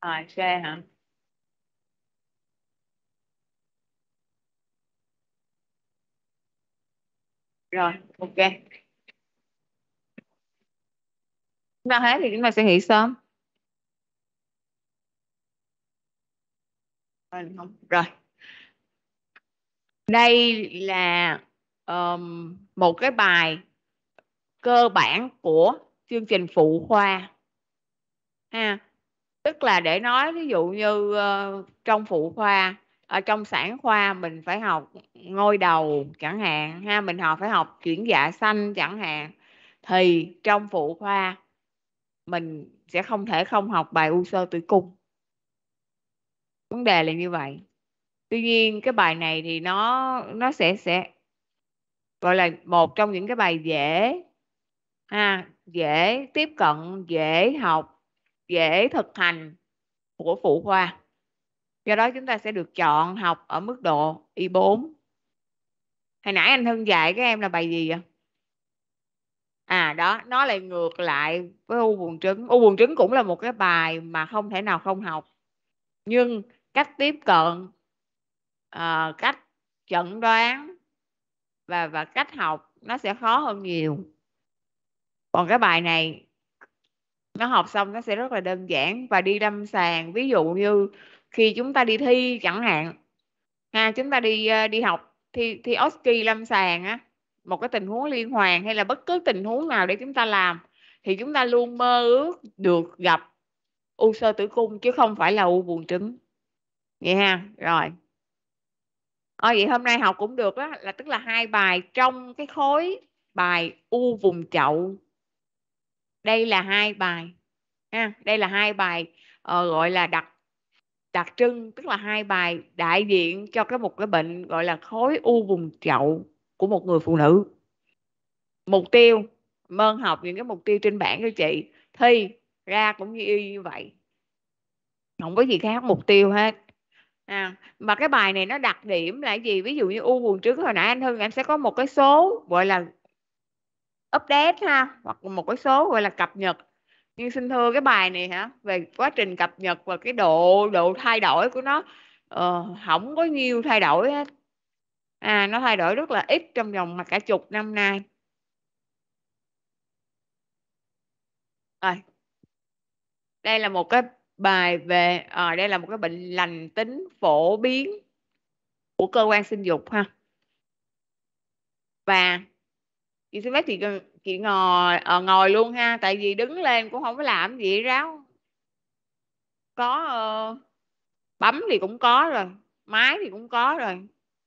à, share hả rồi ok chúng ta hết thì chúng ta sẽ nghỉ sớm rồi đây là um, một cái bài cơ bản của chương trình phụ khoa ha tức là để nói ví dụ như uh, trong phụ khoa ở ờ, trong sản khoa mình phải học ngôi đầu chẳng hạn ha mình học phải học chuyển dạ xanh chẳng hạn thì trong phụ khoa mình sẽ không thể không học bài u sơ tử cung vấn đề là như vậy tuy nhiên cái bài này thì nó nó sẽ sẽ gọi là một trong những cái bài dễ ha dễ tiếp cận dễ học dễ thực hành của phụ khoa do đó chúng ta sẽ được chọn học ở mức độ Y4 hồi nãy anh Hưng dạy các em là bài gì vậy à đó nó lại ngược lại với u buồng trứng u buồng trứng cũng là một cái bài mà không thể nào không học nhưng cách tiếp cận uh, cách chẩn đoán và và cách học nó sẽ khó hơn nhiều còn cái bài này nó học xong nó sẽ rất là đơn giản và đi lâm sàng ví dụ như khi chúng ta đi thi chẳng hạn ha chúng ta đi ờ, đi học thi thi oski lâm sàng á một cái tình huống liên hoàn hay là bất cứ tình huống nào để chúng ta làm thì chúng ta luôn mơ ước được gặp u sơ tử cung chứ không phải là u buồng trứng vậy ha rồi Ờ, vậy hôm nay học cũng được á là tức là hai bài trong cái khối bài u vùng chậu đây là hai bài ha đây là hai bài uh, gọi là đặc đặc trưng tức là hai bài đại diện cho cái một cái bệnh gọi là khối u vùng chậu của một người phụ nữ mục tiêu mơn học những cái mục tiêu trên bảng cho chị thi ra cũng như y như vậy không có gì khác mục tiêu hết à, mà cái bài này nó đặc điểm là gì ví dụ như u vùng trước hồi nãy anh hưng anh sẽ có một cái số gọi là update ha hoặc một cái số gọi là cập nhật nhưng xin thưa cái bài này hả về quá trình cập nhật và cái độ độ thay đổi của nó uh, ờ, không có nhiều thay đổi hết à nó thay đổi rất là ít trong vòng mà cả chục năm nay à, đây là một cái bài về à, đây là một cái bệnh lành tính phổ biến của cơ quan sinh dục ha và chị xin phép chị chị ngồi à, ngồi luôn ha tại vì đứng lên cũng không có làm gì ráo có uh, bấm thì cũng có rồi máy thì cũng có rồi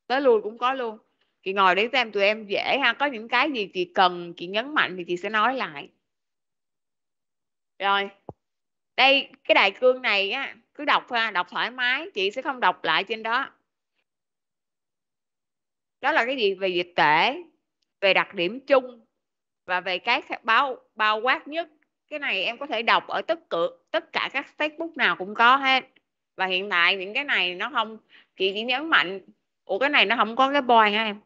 tới luôn cũng có luôn chị ngồi để xem tụi em dễ ha có những cái gì chị cần chị nhấn mạnh thì chị sẽ nói lại rồi đây cái đại cương này á cứ đọc ha đọc thoải mái chị sẽ không đọc lại trên đó đó là cái gì về dịch tễ về đặc điểm chung và về cái bao bao quát nhất cái này em có thể đọc ở tất cả tất cả các textbook nào cũng có hết và hiện tại những cái này nó không chị chỉ nhấn mạnh ủa cái này nó không có cái point ha em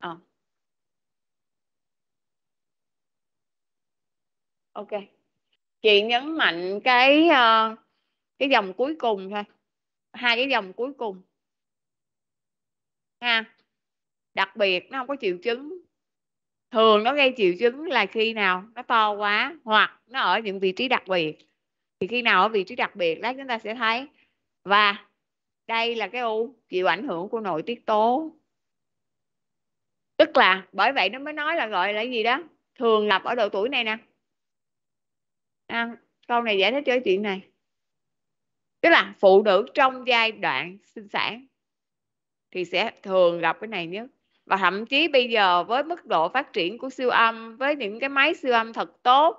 à. ok chị nhấn mạnh cái uh, cái dòng cuối cùng thôi hai cái dòng cuối cùng ha đặc biệt nó không có triệu chứng thường nó gây triệu chứng là khi nào nó to quá hoặc nó ở những vị trí đặc biệt thì khi nào ở vị trí đặc biệt đó chúng ta sẽ thấy và đây là cái u chịu ảnh hưởng của nội tiết tố tức là bởi vậy nó mới nói là gọi là gì đó thường gặp ở độ tuổi này nè à, câu này giải thích cho chuyện này tức là phụ nữ trong giai đoạn sinh sản thì sẽ thường gặp cái này nhất và thậm chí bây giờ với mức độ phát triển của siêu âm với những cái máy siêu âm thật tốt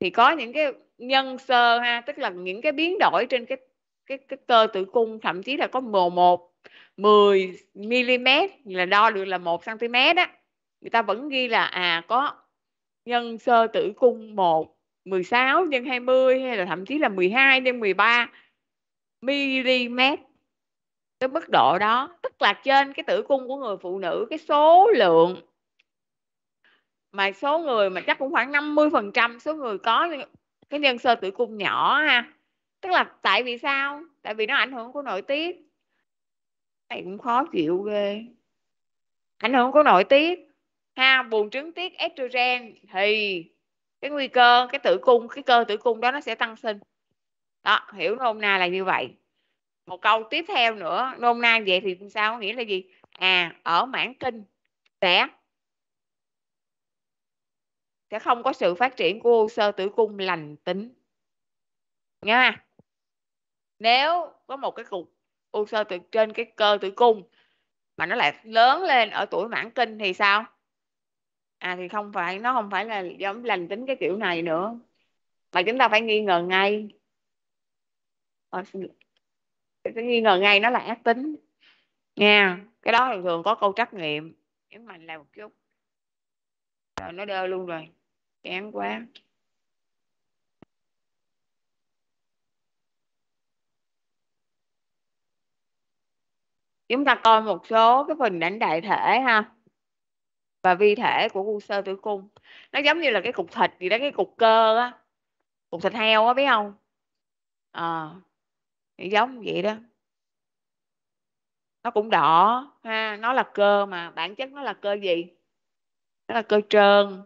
thì có những cái nhân sơ ha tức là những cái biến đổi trên cái cái, cái cơ tử cung thậm chí là có mồ một 10 mm là đo được là 1 cm á người ta vẫn ghi là à có nhân sơ tử cung 1 16 nhân 20 hay là thậm chí là 12 nhân 13 mm cái mức độ đó tức là trên cái tử cung của người phụ nữ cái số lượng mà số người mà chắc cũng khoảng 50 phần trăm số người có cái nhân sơ tử cung nhỏ ha tức là tại vì sao tại vì nó ảnh hưởng của nội tiết này cũng khó chịu ghê ảnh hưởng của nội tiết ha buồn trứng tiết estrogen thì cái nguy cơ cái tử cung cái cơ tử cung đó nó sẽ tăng sinh đó hiểu nôm na là như vậy một câu tiếp theo nữa nôm na vậy thì sao nghĩa là gì à ở mãn kinh sẽ sẽ không có sự phát triển của u sơ tử cung lành tính nha nếu có một cái cục u sơ từ trên cái cơ tử cung mà nó lại lớn lên ở tuổi mãn kinh thì sao à thì không phải nó không phải là giống lành tính cái kiểu này nữa mà chúng ta phải nghi ngờ ngay sẽ nghi ngờ ngay nó là ác tính nha cái đó thường thường có câu trắc nghiệm nhấn mạnh là một chút rồi nó đơ luôn rồi chán quá chúng ta coi một số cái phần ảnh đại thể ha và vi thể của u sơ tử cung nó giống như là cái cục thịt gì đó cái cục cơ á cục thịt heo á biết không à, giống vậy đó nó cũng đỏ ha nó là cơ mà bản chất nó là cơ gì nó là cơ trơn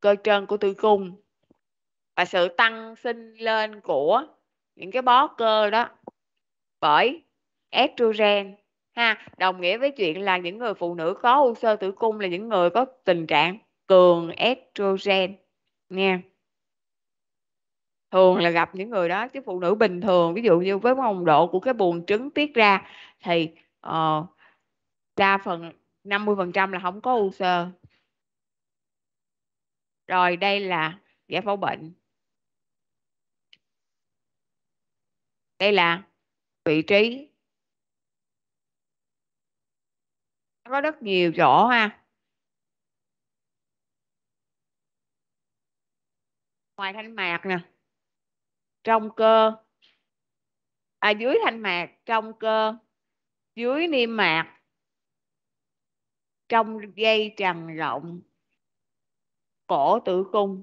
cơ trơn của tử cung và sự tăng sinh lên của những cái bó cơ đó bởi estrogen ha đồng nghĩa với chuyện là những người phụ nữ có u sơ tử cung là những người có tình trạng cường estrogen nha yeah thường là gặp những người đó chứ phụ nữ bình thường ví dụ như với nồng độ của cái buồng trứng tiết ra thì uh, đa phần 50% là không có u sơ rồi đây là giải phẫu bệnh đây là vị trí có rất nhiều chỗ ha ngoài thanh mạc nè trong cơ à, dưới thanh mạc trong cơ dưới niêm mạc trong dây trằn rộng cổ tử cung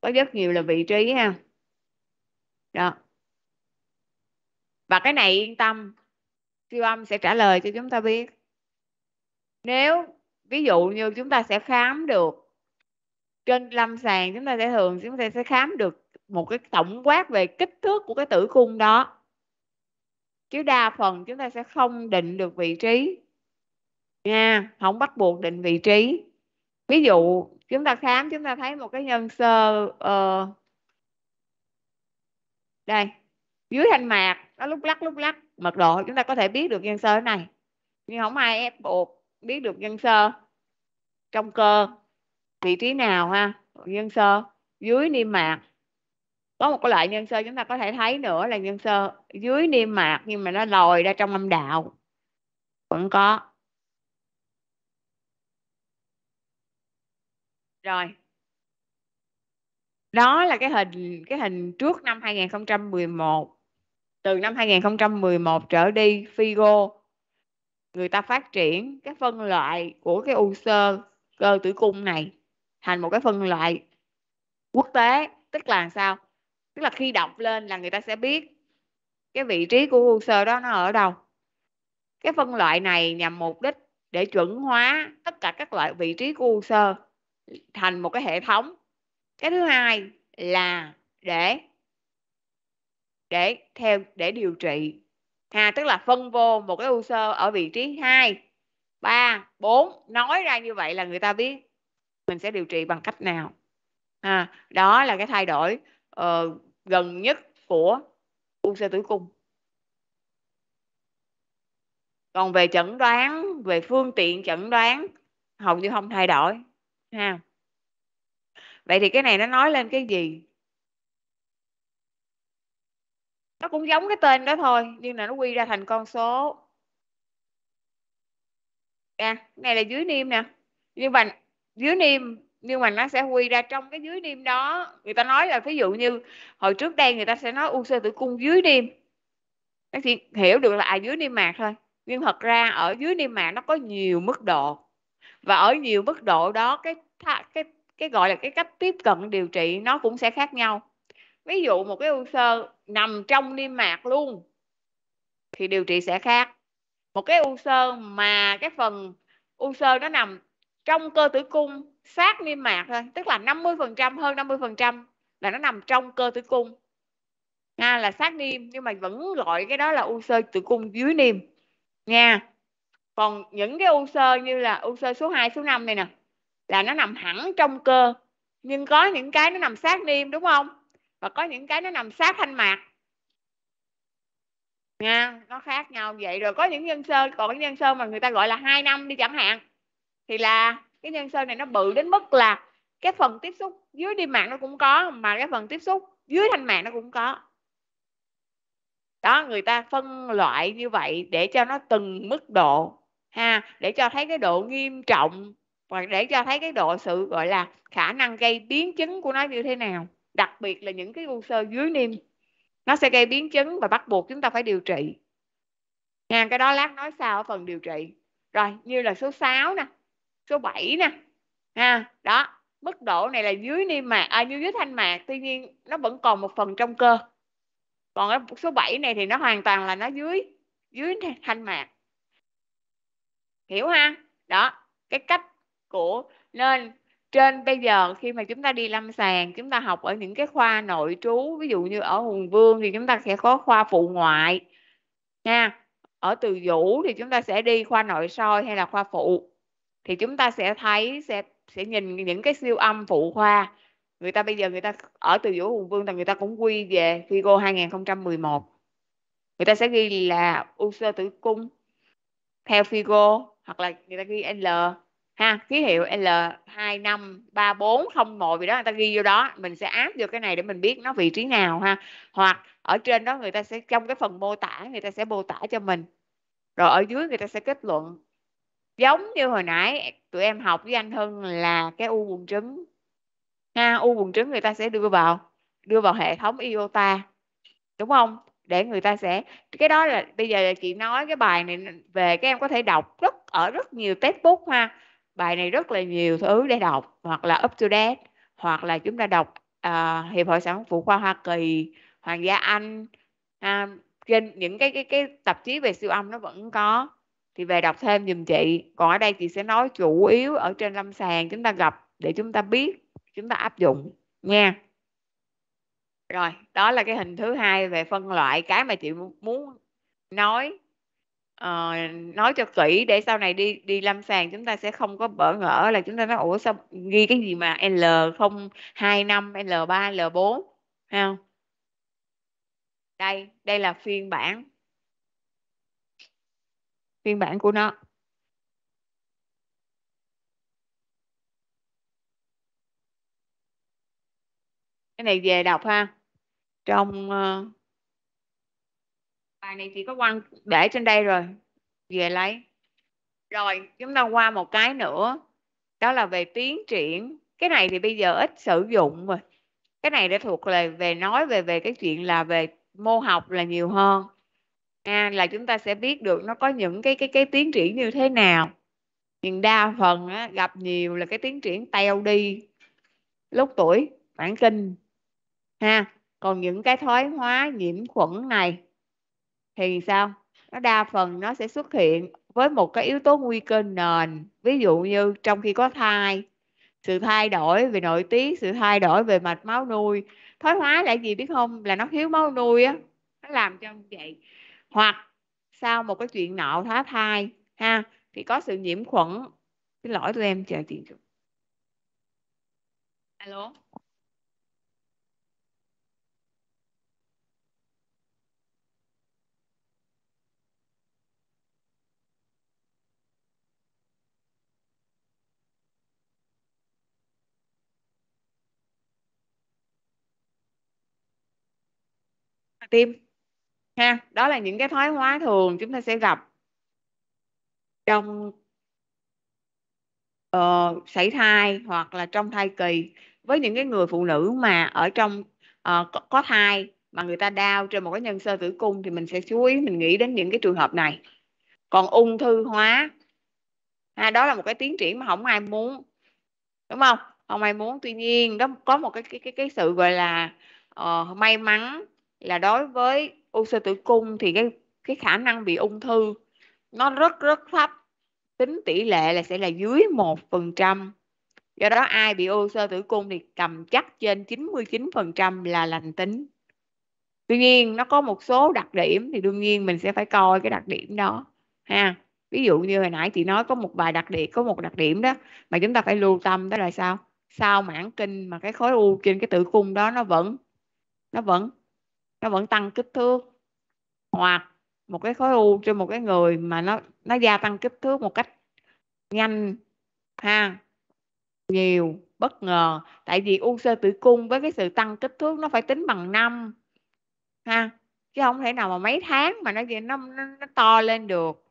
có rất nhiều là vị trí ha đó và cái này yên tâm siêu âm sẽ trả lời cho chúng ta biết nếu ví dụ như chúng ta sẽ khám được trên lâm sàng chúng ta sẽ thường chúng ta sẽ khám được một cái tổng quát về kích thước của cái tử cung đó chứ đa phần chúng ta sẽ không định được vị trí nha không bắt buộc định vị trí ví dụ chúng ta khám chúng ta thấy một cái nhân sơ uh, đây dưới thanh mạc nó lúc lắc lúc lắc mật độ chúng ta có thể biết được nhân sơ này nhưng không ai ép buộc biết được nhân sơ trong cơ vị trí nào ha nhân sơ dưới niêm mạc có một cái loại nhân sơ chúng ta có thể thấy nữa là nhân sơ dưới niêm mạc nhưng mà nó lòi ra trong âm đạo vẫn có rồi đó là cái hình cái hình trước năm 2011 từ năm 2011 trở đi Figo người ta phát triển cái phân loại của cái u sơ cơ tử cung này thành một cái phân loại quốc tế tức là sao tức là khi đọc lên là người ta sẽ biết cái vị trí của u sơ đó nó ở đâu cái phân loại này nhằm mục đích để chuẩn hóa tất cả các loại vị trí của u sơ thành một cái hệ thống cái thứ hai là để để theo để điều trị ha tức là phân vô một cái u sơ ở vị trí 2 3 4 nói ra như vậy là người ta biết mình sẽ điều trị bằng cách nào à, đó là cái thay đổi uh, gần nhất của u xe tử cung còn về chẩn đoán về phương tiện chẩn đoán hầu như không thay đổi ha vậy thì cái này nó nói lên cái gì nó cũng giống cái tên đó thôi nhưng là nó quy ra thành con số à, này là dưới niêm nè nhưng mà dưới niêm nhưng mà nó sẽ quy ra trong cái dưới niêm đó người ta nói là ví dụ như hồi trước đây người ta sẽ nói u sơ tử cung dưới niêm nó chỉ hiểu được là à, dưới niêm mạc thôi nhưng thật ra ở dưới niêm mạc nó có nhiều mức độ và ở nhiều mức độ đó cái cái cái gọi là cái cách tiếp cận điều trị nó cũng sẽ khác nhau ví dụ một cái u sơ nằm trong niêm mạc luôn thì điều trị sẽ khác một cái u sơ mà cái phần u sơ nó nằm trong cơ tử cung sát niêm mạc thôi tức là 50 phần trăm hơn 50 phần trăm là nó nằm trong cơ tử cung nha là sát niêm nhưng mà vẫn gọi cái đó là u sơ tử cung dưới niêm nha còn những cái u sơ như là u sơ số 2, số 5 này nè là nó nằm hẳn trong cơ nhưng có những cái nó nằm sát niêm đúng không và có những cái nó nằm sát thanh mạc nha nó khác nhau vậy rồi có những nhân sơ còn những nhân sơ mà người ta gọi là hai năm đi chẳng hạn thì là cái nhân sơ này nó bự đến mức là cái phần tiếp xúc dưới đi mạng nó cũng có mà cái phần tiếp xúc dưới thanh mạng nó cũng có đó người ta phân loại như vậy để cho nó từng mức độ ha để cho thấy cái độ nghiêm trọng hoặc để cho thấy cái độ sự gọi là khả năng gây biến chứng của nó như thế nào đặc biệt là những cái u sơ dưới niêm nó sẽ gây biến chứng và bắt buộc chúng ta phải điều trị nha cái đó lát nói sau ở phần điều trị rồi như là số 6 nè số 7 nè ha đó mức độ này là dưới niêm mạc à, như dưới thanh mạc tuy nhiên nó vẫn còn một phần trong cơ còn cái số 7 này thì nó hoàn toàn là nó dưới dưới thanh mạc hiểu ha đó cái cách của nên trên bây giờ khi mà chúng ta đi lâm sàng chúng ta học ở những cái khoa nội trú ví dụ như ở hùng vương thì chúng ta sẽ có khoa phụ ngoại nha ở từ vũ thì chúng ta sẽ đi khoa nội soi hay là khoa phụ thì chúng ta sẽ thấy sẽ sẽ nhìn những cái siêu âm phụ khoa người ta bây giờ người ta ở từ vũ hùng vương thì người ta cũng quy về FIGO 2011 người ta sẽ ghi là u sơ tử cung theo FIGO hoặc là người ta ghi L ha ký hiệu L253401 vì đó người ta ghi vô đó mình sẽ áp vô cái này để mình biết nó vị trí nào ha hoặc ở trên đó người ta sẽ trong cái phần mô tả người ta sẽ mô tả cho mình rồi ở dưới người ta sẽ kết luận giống như hồi nãy tụi em học với anh hơn là cái u buồng trứng ha u buồng trứng người ta sẽ đưa vào đưa vào hệ thống iota đúng không để người ta sẽ cái đó là bây giờ là chị nói cái bài này về các em có thể đọc rất ở rất nhiều textbook ha bài này rất là nhiều thứ để đọc hoặc là up to date hoặc là chúng ta đọc uh, hiệp hội sản phụ khoa hoa kỳ hoàng gia anh uh, trên những cái cái cái tạp chí về siêu âm nó vẫn có thì về đọc thêm dùm chị còn ở đây chị sẽ nói chủ yếu ở trên lâm sàng chúng ta gặp để chúng ta biết chúng ta áp dụng nha rồi đó là cái hình thứ hai về phân loại cái mà chị muốn nói uh, nói cho kỹ để sau này đi đi lâm sàng chúng ta sẽ không có bỡ ngỡ là chúng ta nói ủa sao ghi cái gì mà l không hai năm l 3 l 4 không đây đây là phiên bản phiên bản của nó cái này về đọc ha trong uh, bài này chỉ có quan để trên đây rồi về lấy rồi chúng ta qua một cái nữa đó là về tiến triển cái này thì bây giờ ít sử dụng rồi cái này đã thuộc là về nói về về cái chuyện là về mô học là nhiều hơn à, là chúng ta sẽ biết được nó có những cái cái cái tiến triển như thế nào nhưng đa phần á, gặp nhiều là cái tiến triển teo đi lúc tuổi mãn kinh ha còn những cái thoái hóa nhiễm khuẩn này thì sao nó đa phần nó sẽ xuất hiện với một cái yếu tố nguy cơ nền ví dụ như trong khi có thai sự thay đổi về nội tiết sự thay đổi về mạch máu nuôi thoái hóa là gì biết không là nó thiếu máu nuôi á nó làm cho vậy hoặc sau một cái chuyện nọ phá thai ha thì có sự nhiễm khuẩn xin lỗi tụi em chờ chuyện alo tim ha đó là những cái thoái hóa thường chúng ta sẽ gặp trong uh, sảy thai hoặc là trong thai kỳ với những cái người phụ nữ mà ở trong uh, có, có thai mà người ta đau trên một cái nhân sơ tử cung thì mình sẽ chú ý mình nghĩ đến những cái trường hợp này còn ung thư hóa ha, đó là một cái tiến triển mà không ai muốn đúng không không ai muốn tuy nhiên đó có một cái cái cái, cái sự gọi là uh, may mắn là đối với u sơ tử cung thì cái cái khả năng bị ung thư nó rất rất thấp tính tỷ lệ là sẽ là dưới một phần trăm do đó ai bị u sơ tử cung thì cầm chắc trên 99% là lành tính tuy nhiên nó có một số đặc điểm thì đương nhiên mình sẽ phải coi cái đặc điểm đó ha ví dụ như hồi nãy chị nói có một bài đặc điểm có một đặc điểm đó mà chúng ta phải lưu tâm đó là sao Sao mãn kinh mà cái khối u trên cái tử cung đó nó vẫn nó vẫn nó vẫn tăng kích thước hoặc một cái khối u trên một cái người mà nó nó gia tăng kích thước một cách nhanh ha nhiều bất ngờ tại vì u sơ tử cung với cái sự tăng kích thước nó phải tính bằng năm ha chứ không thể nào mà mấy tháng mà nó nó nó, nó to lên được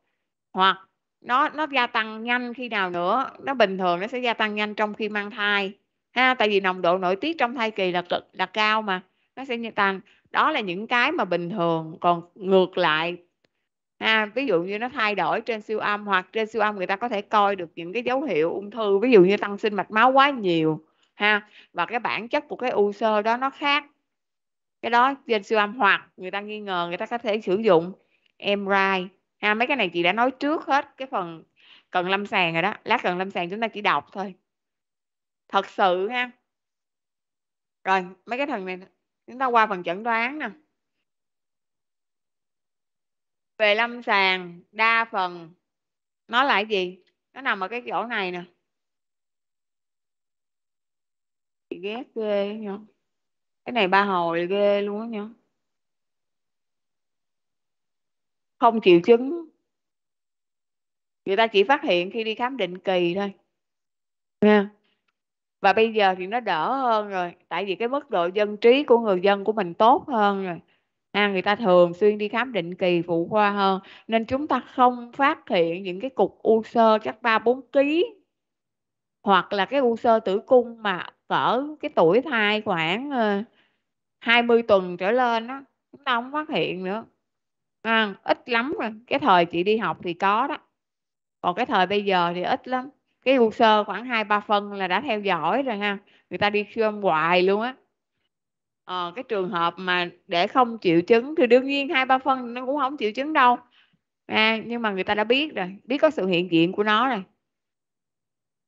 hoặc nó nó gia tăng nhanh khi nào nữa nó bình thường nó sẽ gia tăng nhanh trong khi mang thai ha tại vì nồng độ nội tiết trong thai kỳ là cực là cao mà nó sẽ tăng đó là những cái mà bình thường còn ngược lại ha ví dụ như nó thay đổi trên siêu âm hoặc trên siêu âm người ta có thể coi được những cái dấu hiệu ung thư ví dụ như tăng sinh mạch máu quá nhiều ha và cái bản chất của cái u sơ đó nó khác cái đó trên siêu âm hoặc người ta nghi ngờ người ta có thể sử dụng MRI ha mấy cái này chị đã nói trước hết cái phần cần lâm sàng rồi đó lát cần lâm sàng chúng ta chỉ đọc thôi thật sự ha rồi mấy cái thằng này chúng ta qua phần chẩn đoán nè về lâm sàng đa phần nó là cái gì nó nằm ở cái chỗ này nè Chị ghét ghê nhở cái này ba hồi ghê luôn á nhở không triệu chứng người ta chỉ phát hiện khi đi khám định kỳ thôi nha và bây giờ thì nó đỡ hơn rồi tại vì cái mức độ dân trí của người dân của mình tốt hơn rồi à, người ta thường xuyên đi khám định kỳ phụ khoa hơn nên chúng ta không phát hiện những cái cục u sơ chắc ba bốn ký hoặc là cái u sơ tử cung mà cỡ cái tuổi thai khoảng 20 ờ, tuần trở lên đó chúng ta không phát hiện nữa à, ít lắm rồi cái thời chị đi học thì có đó còn cái thời bây giờ thì ít lắm cái u sơ khoảng hai ba phân là đã theo dõi rồi ha người ta đi siêu âm hoài luôn á ờ, cái trường hợp mà để không triệu chứng thì đương nhiên hai ba phân nó cũng không triệu chứng đâu à, nhưng mà người ta đã biết rồi biết có sự hiện diện của nó rồi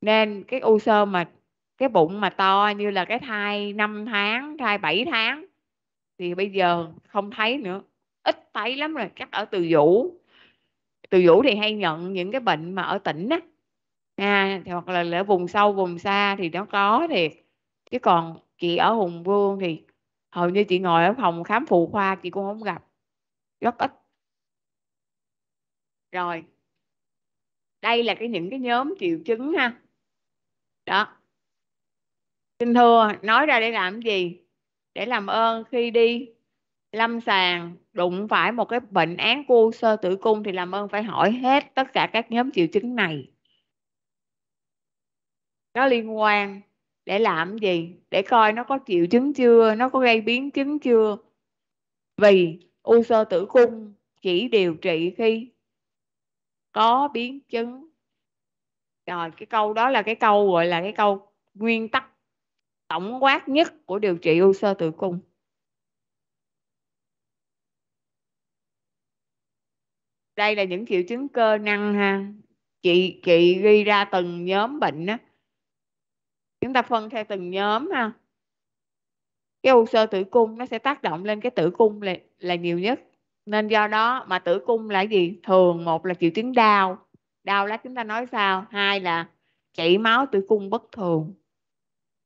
nên cái u sơ mà cái bụng mà to như là cái thai 5 tháng thai 7 tháng thì bây giờ không thấy nữa ít thấy lắm rồi chắc ở từ vũ từ vũ thì hay nhận những cái bệnh mà ở tỉnh á À, ha hoặc là ở vùng sâu vùng xa thì nó có thiệt chứ còn chị ở hùng vương thì hầu như chị ngồi ở phòng khám phụ khoa chị cũng không gặp rất ít rồi đây là cái những cái nhóm triệu chứng ha đó xin thưa nói ra để làm gì để làm ơn khi đi lâm sàng đụng phải một cái bệnh án cu sơ tử cung thì làm ơn phải hỏi hết tất cả các nhóm triệu chứng này nó liên quan để làm gì để coi nó có triệu chứng chưa nó có gây biến chứng chưa vì u sơ tử cung chỉ điều trị khi có biến chứng rồi cái câu đó là cái câu gọi là cái câu nguyên tắc tổng quát nhất của điều trị u sơ tử cung đây là những triệu chứng cơ năng ha chị chị ghi ra từng nhóm bệnh á chúng ta phân theo từng nhóm ha cái u sơ tử cung nó sẽ tác động lên cái tử cung là, là nhiều nhất nên do đó mà tử cung là gì thường một là triệu chứng đau đau lát chúng ta nói sao hai là chảy máu tử cung bất thường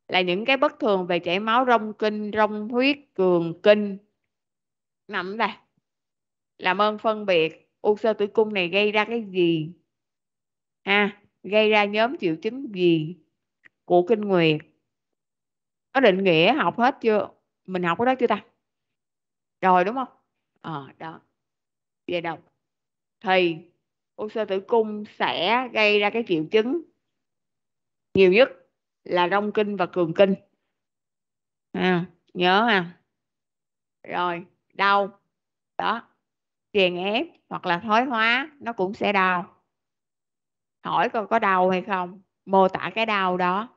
là những cái bất thường về chảy máu rong kinh rong huyết cường kinh nằm đây làm ơn phân biệt u sơ tử cung này gây ra cái gì ha gây ra nhóm triệu chứng gì của kinh nguyệt nó định nghĩa học hết chưa mình học cái đó chưa ta rồi đúng không ờ à, đó về đâu? thì u sơ tử cung sẽ gây ra cái triệu chứng nhiều nhất là rong kinh và cường kinh à, nhớ à, rồi đau đó chèn ép hoặc là thoái hóa nó cũng sẽ đau hỏi coi có đau hay không mô tả cái đau đó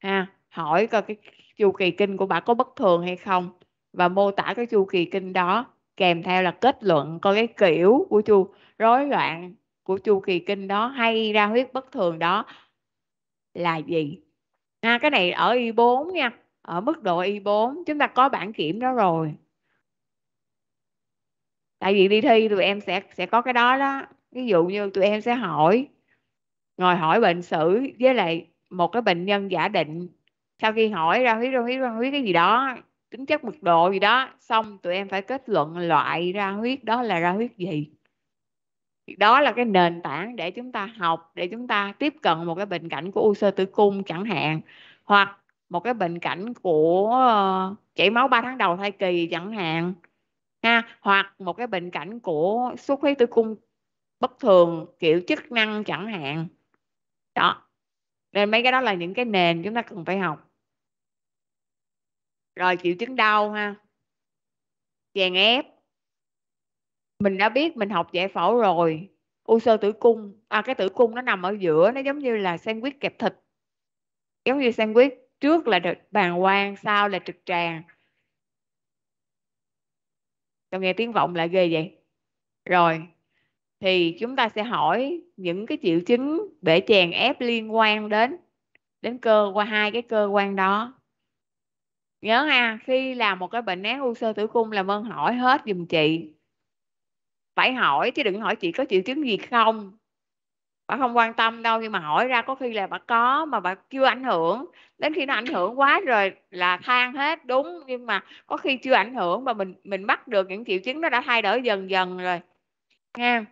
ha hỏi coi cái chu kỳ kinh của bà có bất thường hay không và mô tả cái chu kỳ kinh đó kèm theo là kết luận coi cái kiểu của chu rối loạn của chu kỳ kinh đó hay ra huyết bất thường đó là gì ha cái này ở y 4 nha ở mức độ y 4 chúng ta có bản kiểm đó rồi tại vì đi thi tụi em sẽ sẽ có cái đó đó ví dụ như tụi em sẽ hỏi ngồi hỏi bệnh sử với lại một cái bệnh nhân giả định sau khi hỏi ra huyết ra huyết ra huyết cái gì đó tính chất mật độ gì đó xong tụi em phải kết luận loại ra huyết đó là ra huyết gì đó là cái nền tảng để chúng ta học để chúng ta tiếp cận một cái bệnh cảnh của u sơ tử cung chẳng hạn hoặc một cái bệnh cảnh của ờ, chảy máu 3 tháng đầu thai kỳ chẳng hạn ha hoặc một cái bệnh cảnh của xuất huyết tử cung bất thường kiểu chức năng chẳng hạn đó nên mấy cái đó là những cái nền chúng ta cần phải học rồi triệu chứng đau ha chèn ép mình đã biết mình học giải phẫu rồi u sơ tử cung à cái tử cung nó nằm ở giữa nó giống như là sandwich kẹp thịt giống như sandwich trước là bàn quang sau là trực tràng Tao nghe tiếng vọng lại ghê vậy rồi thì chúng ta sẽ hỏi những cái triệu chứng để chèn ép liên quan đến đến cơ qua hai cái cơ quan đó nhớ ha khi làm một cái bệnh án u sơ tử cung làm ơn hỏi hết dùm chị phải hỏi chứ đừng hỏi chị có triệu chứng gì không bà không quan tâm đâu nhưng mà hỏi ra có khi là bà có mà bà chưa ảnh hưởng đến khi nó ảnh hưởng quá rồi là than hết đúng nhưng mà có khi chưa ảnh hưởng mà mình mình bắt được những triệu chứng nó đã thay đổi dần dần rồi nha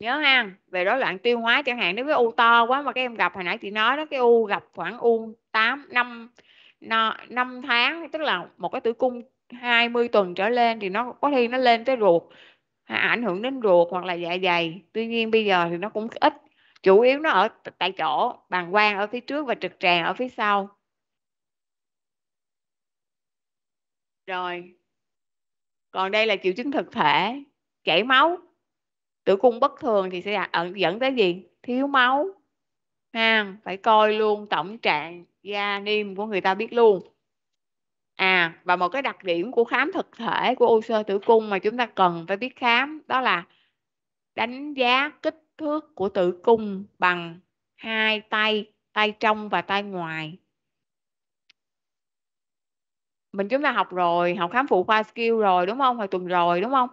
nhớ ha về rối loạn tiêu hóa chẳng hạn nếu cái u to quá mà các em gặp hồi nãy chị nói đó cái u gặp khoảng u 8 năm 5 tháng tức là một cái tử cung 20 tuần trở lên thì nó có khi nó lên tới ruột ảnh hưởng đến ruột hoặc là dạ dày tuy nhiên bây giờ thì nó cũng ít chủ yếu nó ở tại chỗ bàn quang ở phía trước và trực tràng ở phía sau rồi còn đây là triệu chứng thực thể chảy máu tử cung bất thường thì sẽ à, dẫn tới gì thiếu máu ha phải coi luôn tổng trạng da niêm của người ta biết luôn à và một cái đặc điểm của khám thực thể của u sơ tử cung mà chúng ta cần phải biết khám đó là đánh giá kích thước của tử cung bằng hai tay tay trong và tay ngoài mình chúng ta học rồi học khám phụ khoa skill rồi đúng không hồi tuần rồi đúng không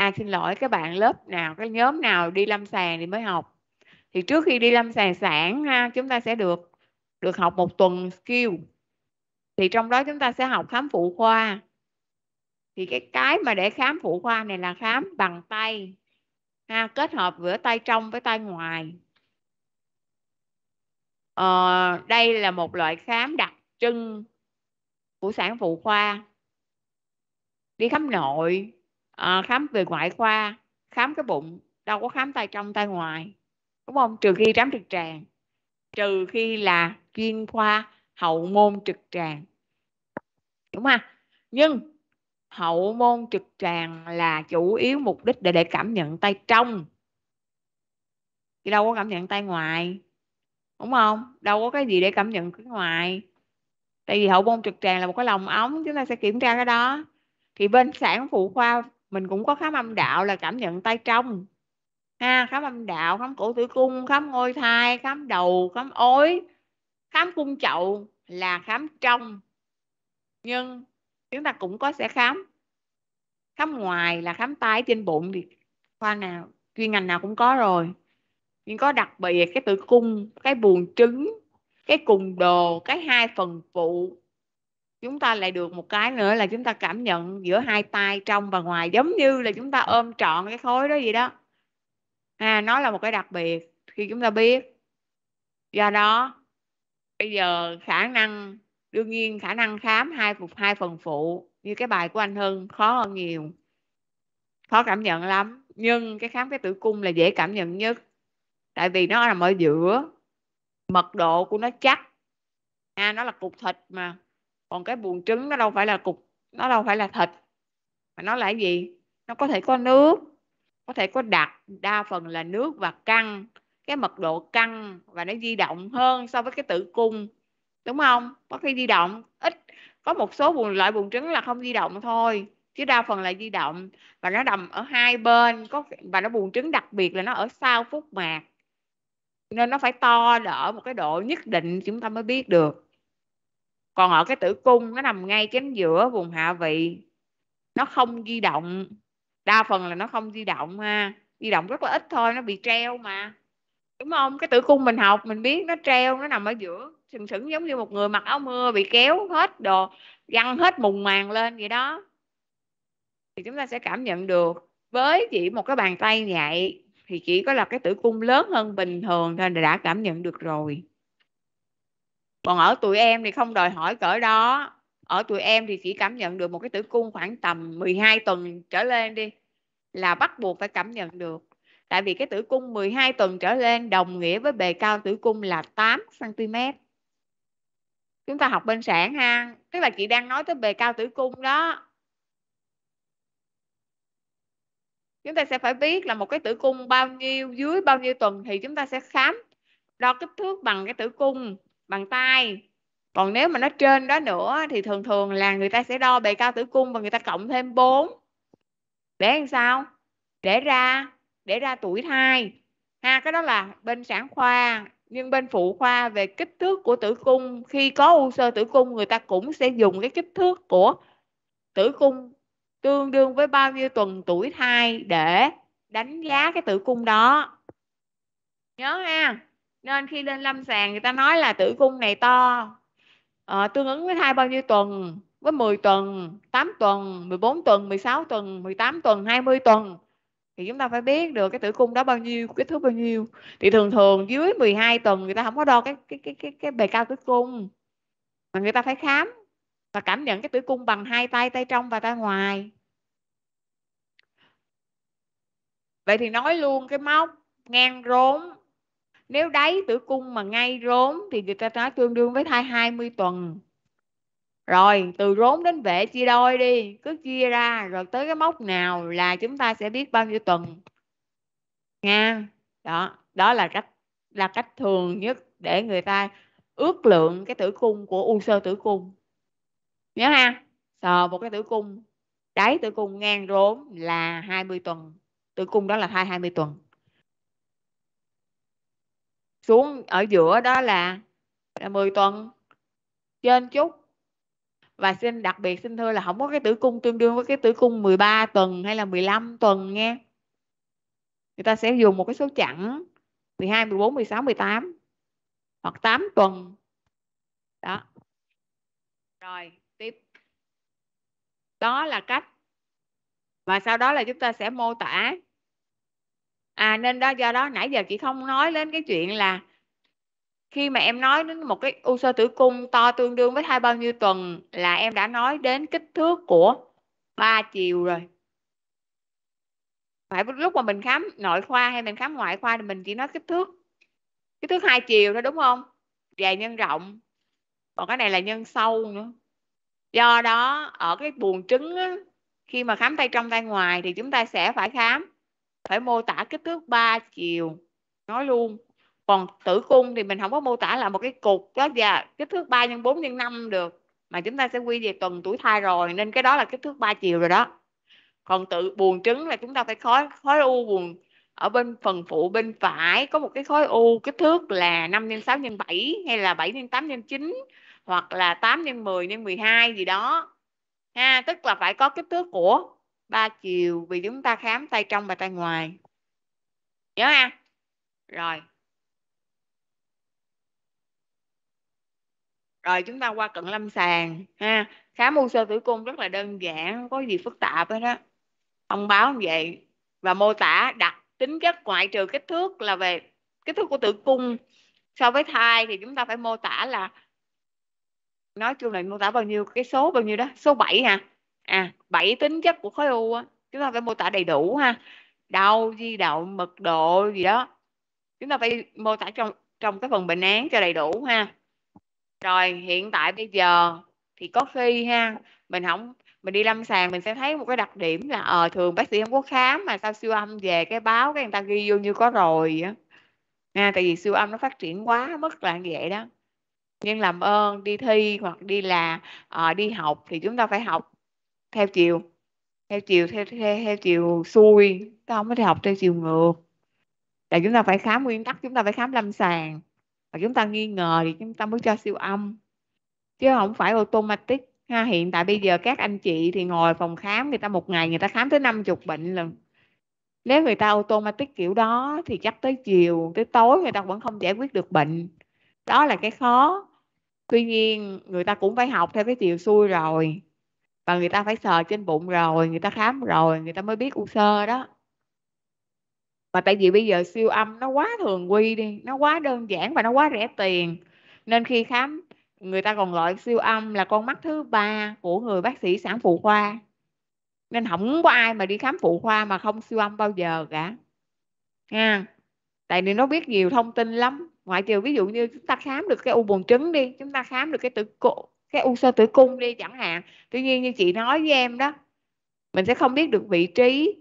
à xin lỗi các bạn lớp nào cái nhóm nào đi lâm sàng thì mới học thì trước khi đi lâm sàng sản ha chúng ta sẽ được được học một tuần skill thì trong đó chúng ta sẽ học khám phụ khoa thì cái cái mà để khám phụ khoa này là khám bằng tay ha kết hợp giữa tay trong với tay ngoài ờ, đây là một loại khám đặc trưng của sản phụ khoa đi khám nội à, khám về ngoại khoa khám cái bụng đâu có khám tay trong tay ngoài đúng không trừ khi khám trực tràng trừ khi là chuyên khoa hậu môn trực tràng đúng không nhưng hậu môn trực tràng là chủ yếu mục đích để để cảm nhận tay trong thì đâu có cảm nhận tay ngoài đúng không đâu có cái gì để cảm nhận cái ngoài tại vì hậu môn trực tràng là một cái lòng ống chúng ta sẽ kiểm tra cái đó thì bên sản phụ khoa mình cũng có khám âm đạo là cảm nhận tay trong ha khám âm đạo khám cổ tử cung khám ngôi thai khám đầu khám ối khám cung chậu là khám trong nhưng chúng ta cũng có sẽ khám khám ngoài là khám tay trên bụng thì khoa nào chuyên ngành nào cũng có rồi nhưng có đặc biệt cái tử cung cái buồng trứng cái cùng đồ cái hai phần phụ chúng ta lại được một cái nữa là chúng ta cảm nhận giữa hai tay trong và ngoài giống như là chúng ta ôm trọn cái khối đó gì đó à, nó là một cái đặc biệt khi chúng ta biết do đó bây giờ khả năng đương nhiên khả năng khám hai phục hai phần phụ như cái bài của anh hưng khó hơn nhiều khó cảm nhận lắm nhưng cái khám cái tử cung là dễ cảm nhận nhất tại vì nó nằm ở giữa mật độ của nó chắc à, nó là cục thịt mà còn cái buồng trứng nó đâu phải là cục nó đâu phải là thịt mà nó là cái gì nó có thể có nước có thể có đặc đa phần là nước và căng cái mật độ căng và nó di động hơn so với cái tử cung đúng không có khi di động ít có một số buồng loại buồng trứng là không di động thôi chứ đa phần là di động và nó nằm ở hai bên có và nó buồng trứng đặc biệt là nó ở sau phúc mạc nên nó phải to ở một cái độ nhất định chúng ta mới biết được còn ở cái tử cung nó nằm ngay chánh giữa vùng hạ vị nó không di động đa phần là nó không di động ha di động rất là ít thôi nó bị treo mà đúng không cái tử cung mình học mình biết nó treo nó nằm ở giữa sừng sững giống như một người mặc áo mưa bị kéo hết đồ găng hết mùng màng lên vậy đó thì chúng ta sẽ cảm nhận được với chỉ một cái bàn tay vậy thì chỉ có là cái tử cung lớn hơn bình thường thôi đã cảm nhận được rồi còn ở tụi em thì không đòi hỏi cỡ đó ở tụi em thì chỉ cảm nhận được một cái tử cung khoảng tầm 12 tuần trở lên đi là bắt buộc phải cảm nhận được tại vì cái tử cung 12 tuần trở lên đồng nghĩa với bề cao tử cung là 8 cm chúng ta học bên sản ha tức là chị đang nói tới bề cao tử cung đó chúng ta sẽ phải biết là một cái tử cung bao nhiêu dưới bao nhiêu tuần thì chúng ta sẽ khám đo kích thước bằng cái tử cung bằng tay còn nếu mà nó trên đó nữa thì thường thường là người ta sẽ đo bề cao tử cung và người ta cộng thêm 4 để làm sao để ra để ra tuổi thai ha cái đó là bên sản khoa nhưng bên phụ khoa về kích thước của tử cung khi có u sơ tử cung người ta cũng sẽ dùng cái kích thước của tử cung tương đương với bao nhiêu tuần tuổi thai để đánh giá cái tử cung đó nhớ ha nên khi lên lâm sàng người ta nói là tử cung này to à, tương ứng với thai bao nhiêu tuần với 10 tuần 8 tuần 14 tuần 16 tuần 18 tuần 20 tuần thì chúng ta phải biết được cái tử cung đó bao nhiêu kích thước bao nhiêu thì thường thường dưới 12 tuần người ta không có đo cái cái cái cái, cái bề cao tử cung mà người ta phải khám và cảm nhận cái tử cung bằng hai tay tay trong và tay ngoài vậy thì nói luôn cái móc ngang rốn nếu đáy tử cung mà ngay rốn thì người ta nói tương đương với thai 20 tuần rồi từ rốn đến vệ chia đôi đi cứ chia ra rồi tới cái mốc nào là chúng ta sẽ biết bao nhiêu tuần nha đó đó là cách là cách thường nhất để người ta ước lượng cái tử cung của u sơ tử cung nhớ ha sờ một cái tử cung đáy tử cung ngang rốn là 20 tuần tử cung đó là thai 20 tuần xuống ở giữa đó là, là 10 tuần trên chút và xin đặc biệt xin thưa là không có cái tử cung tương đương với cái tử cung 13 tuần hay là 15 tuần nghe người ta sẽ dùng một cái số chẵn 12, 14, 16, 18 hoặc 8 tuần đó rồi tiếp đó là cách và sau đó là chúng ta sẽ mô tả à nên đó do đó nãy giờ chị không nói đến cái chuyện là khi mà em nói đến một cái u sơ tử cung to tương đương với hai bao nhiêu tuần là em đã nói đến kích thước của ba chiều rồi phải lúc mà mình khám nội khoa hay mình khám ngoại khoa thì mình chỉ nói kích thước kích thước hai chiều thôi đúng không dài nhân rộng còn cái này là nhân sâu nữa do đó ở cái buồng trứng á, khi mà khám tay trong tay ngoài thì chúng ta sẽ phải khám phải mô tả kích thước ba chiều nói luôn còn tử cung thì mình không có mô tả là một cái cục đó và kích thước 3 x 4 x 5 được mà chúng ta sẽ quy về tuần tuổi thai rồi nên cái đó là kích thước 3 chiều rồi đó còn tự buồn trứng là chúng ta phải khói khói u buồn ở bên phần phụ bên phải có một cái khối u kích thước là 5 x 6 x 7 hay là 7 x 8 x 9 hoặc là 8 x 10 x 12 gì đó ha tức là phải có kích thước của ba chiều vì chúng ta khám tay trong và tay ngoài nhớ ha rồi rồi chúng ta qua cận lâm sàng ha khám u sơ tử cung rất là đơn giản không có gì phức tạp hết đó thông báo như vậy và mô tả đặc tính chất ngoại trừ kích thước là về kích thước của tử cung so với thai thì chúng ta phải mô tả là nói chung là mô tả bao nhiêu cái số bao nhiêu đó số 7 hả à bảy tính chất của khối u á chúng ta phải mô tả đầy đủ ha đau di động mật độ gì đó chúng ta phải mô tả trong trong cái phần bệnh án cho đầy đủ ha rồi hiện tại bây giờ thì có khi ha mình không mình đi lâm sàng mình sẽ thấy một cái đặc điểm là ờ à, thường bác sĩ không có khám mà sao siêu âm về cái báo cái người ta ghi vô như có rồi á nha tại vì siêu âm nó phát triển quá mất là như vậy đó nhưng làm ơn đi thi hoặc đi là à, đi học thì chúng ta phải học theo chiều theo chiều theo theo, theo chiều xuôi ta không có thể học theo chiều ngược là chúng ta phải khám nguyên tắc chúng ta phải khám lâm sàng và chúng ta nghi ngờ thì chúng ta mới cho siêu âm chứ không phải automatic ha hiện tại bây giờ các anh chị thì ngồi phòng khám người ta một ngày người ta khám tới 50 bệnh lần nếu người ta automatic kiểu đó thì chắc tới chiều tới tối người ta vẫn không giải quyết được bệnh đó là cái khó tuy nhiên người ta cũng phải học theo cái chiều xuôi rồi và người ta phải sờ trên bụng rồi người ta khám rồi người ta mới biết u sơ đó mà tại vì bây giờ siêu âm nó quá thường quy đi nó quá đơn giản và nó quá rẻ tiền nên khi khám người ta còn gọi siêu âm là con mắt thứ ba của người bác sĩ sản phụ khoa nên không có ai mà đi khám phụ khoa mà không siêu âm bao giờ cả nha tại vì nó biết nhiều thông tin lắm ngoại trừ ví dụ như chúng ta khám được cái u buồng trứng đi chúng ta khám được cái tử cung cái u sơ tử cung đi chẳng hạn tuy nhiên như chị nói với em đó mình sẽ không biết được vị trí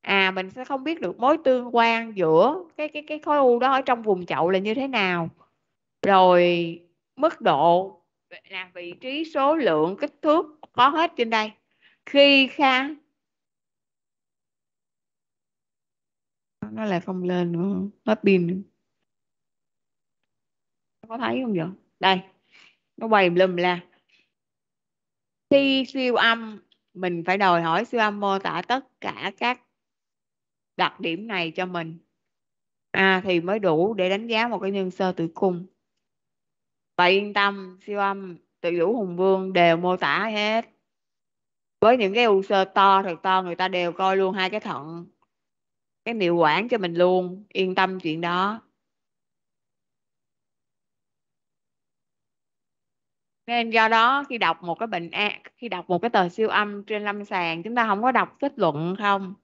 à mình sẽ không biết được mối tương quan giữa cái cái cái khối u đó ở trong vùng chậu là như thế nào rồi mức độ là vị trí số lượng kích thước có hết trên đây khi khám nó lại không lên nữa hết pin có thấy không vậy đây nó quay lùm la khi siêu âm mình phải đòi hỏi siêu âm mô tả tất cả các đặc điểm này cho mình à, thì mới đủ để đánh giá một cái nhân sơ tử cung và yên tâm siêu âm tự vũ hùng vương đều mô tả hết với những cái u sơ to thật to người ta đều coi luôn hai cái thận cái niệu quản cho mình luôn yên tâm chuyện đó nên do đó khi đọc một cái bệnh a khi đọc một cái tờ siêu âm trên lâm sàng chúng ta không có đọc kết luận không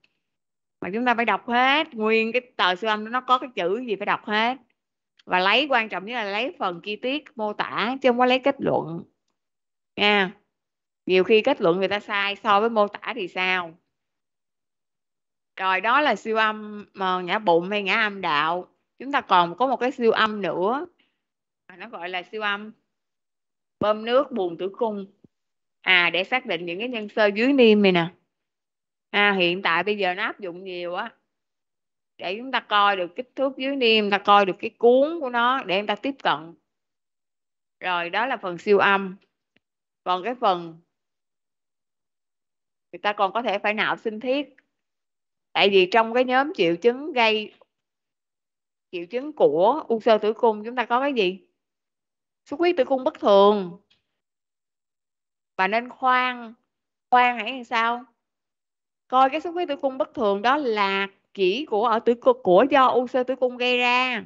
mà chúng ta phải đọc hết nguyên cái tờ siêu âm nó có cái chữ gì phải đọc hết và lấy quan trọng nhất là lấy phần chi tiết mô tả chứ không có lấy kết luận nha nhiều khi kết luận người ta sai so với mô tả thì sao rồi đó là siêu âm mà ờ, ngã bụng hay ngã âm đạo chúng ta còn có một cái siêu âm nữa nó gọi là siêu âm bơm nước buồn tử cung à để xác định những cái nhân sơ dưới niêm này nè à, hiện tại bây giờ nó áp dụng nhiều á để chúng ta coi được kích thước dưới niêm ta coi được cái cuốn của nó để chúng ta tiếp cận rồi đó là phần siêu âm còn cái phần người ta còn có thể phải nạo sinh thiết tại vì trong cái nhóm triệu chứng gây triệu chứng của u sơ tử cung chúng ta có cái gì xuất huyết tử cung bất thường và nên khoan khoan hãy làm sao coi cái xuất huyết tử cung bất thường đó là chỉ của ở tử cung của do u sơ tử cung gây ra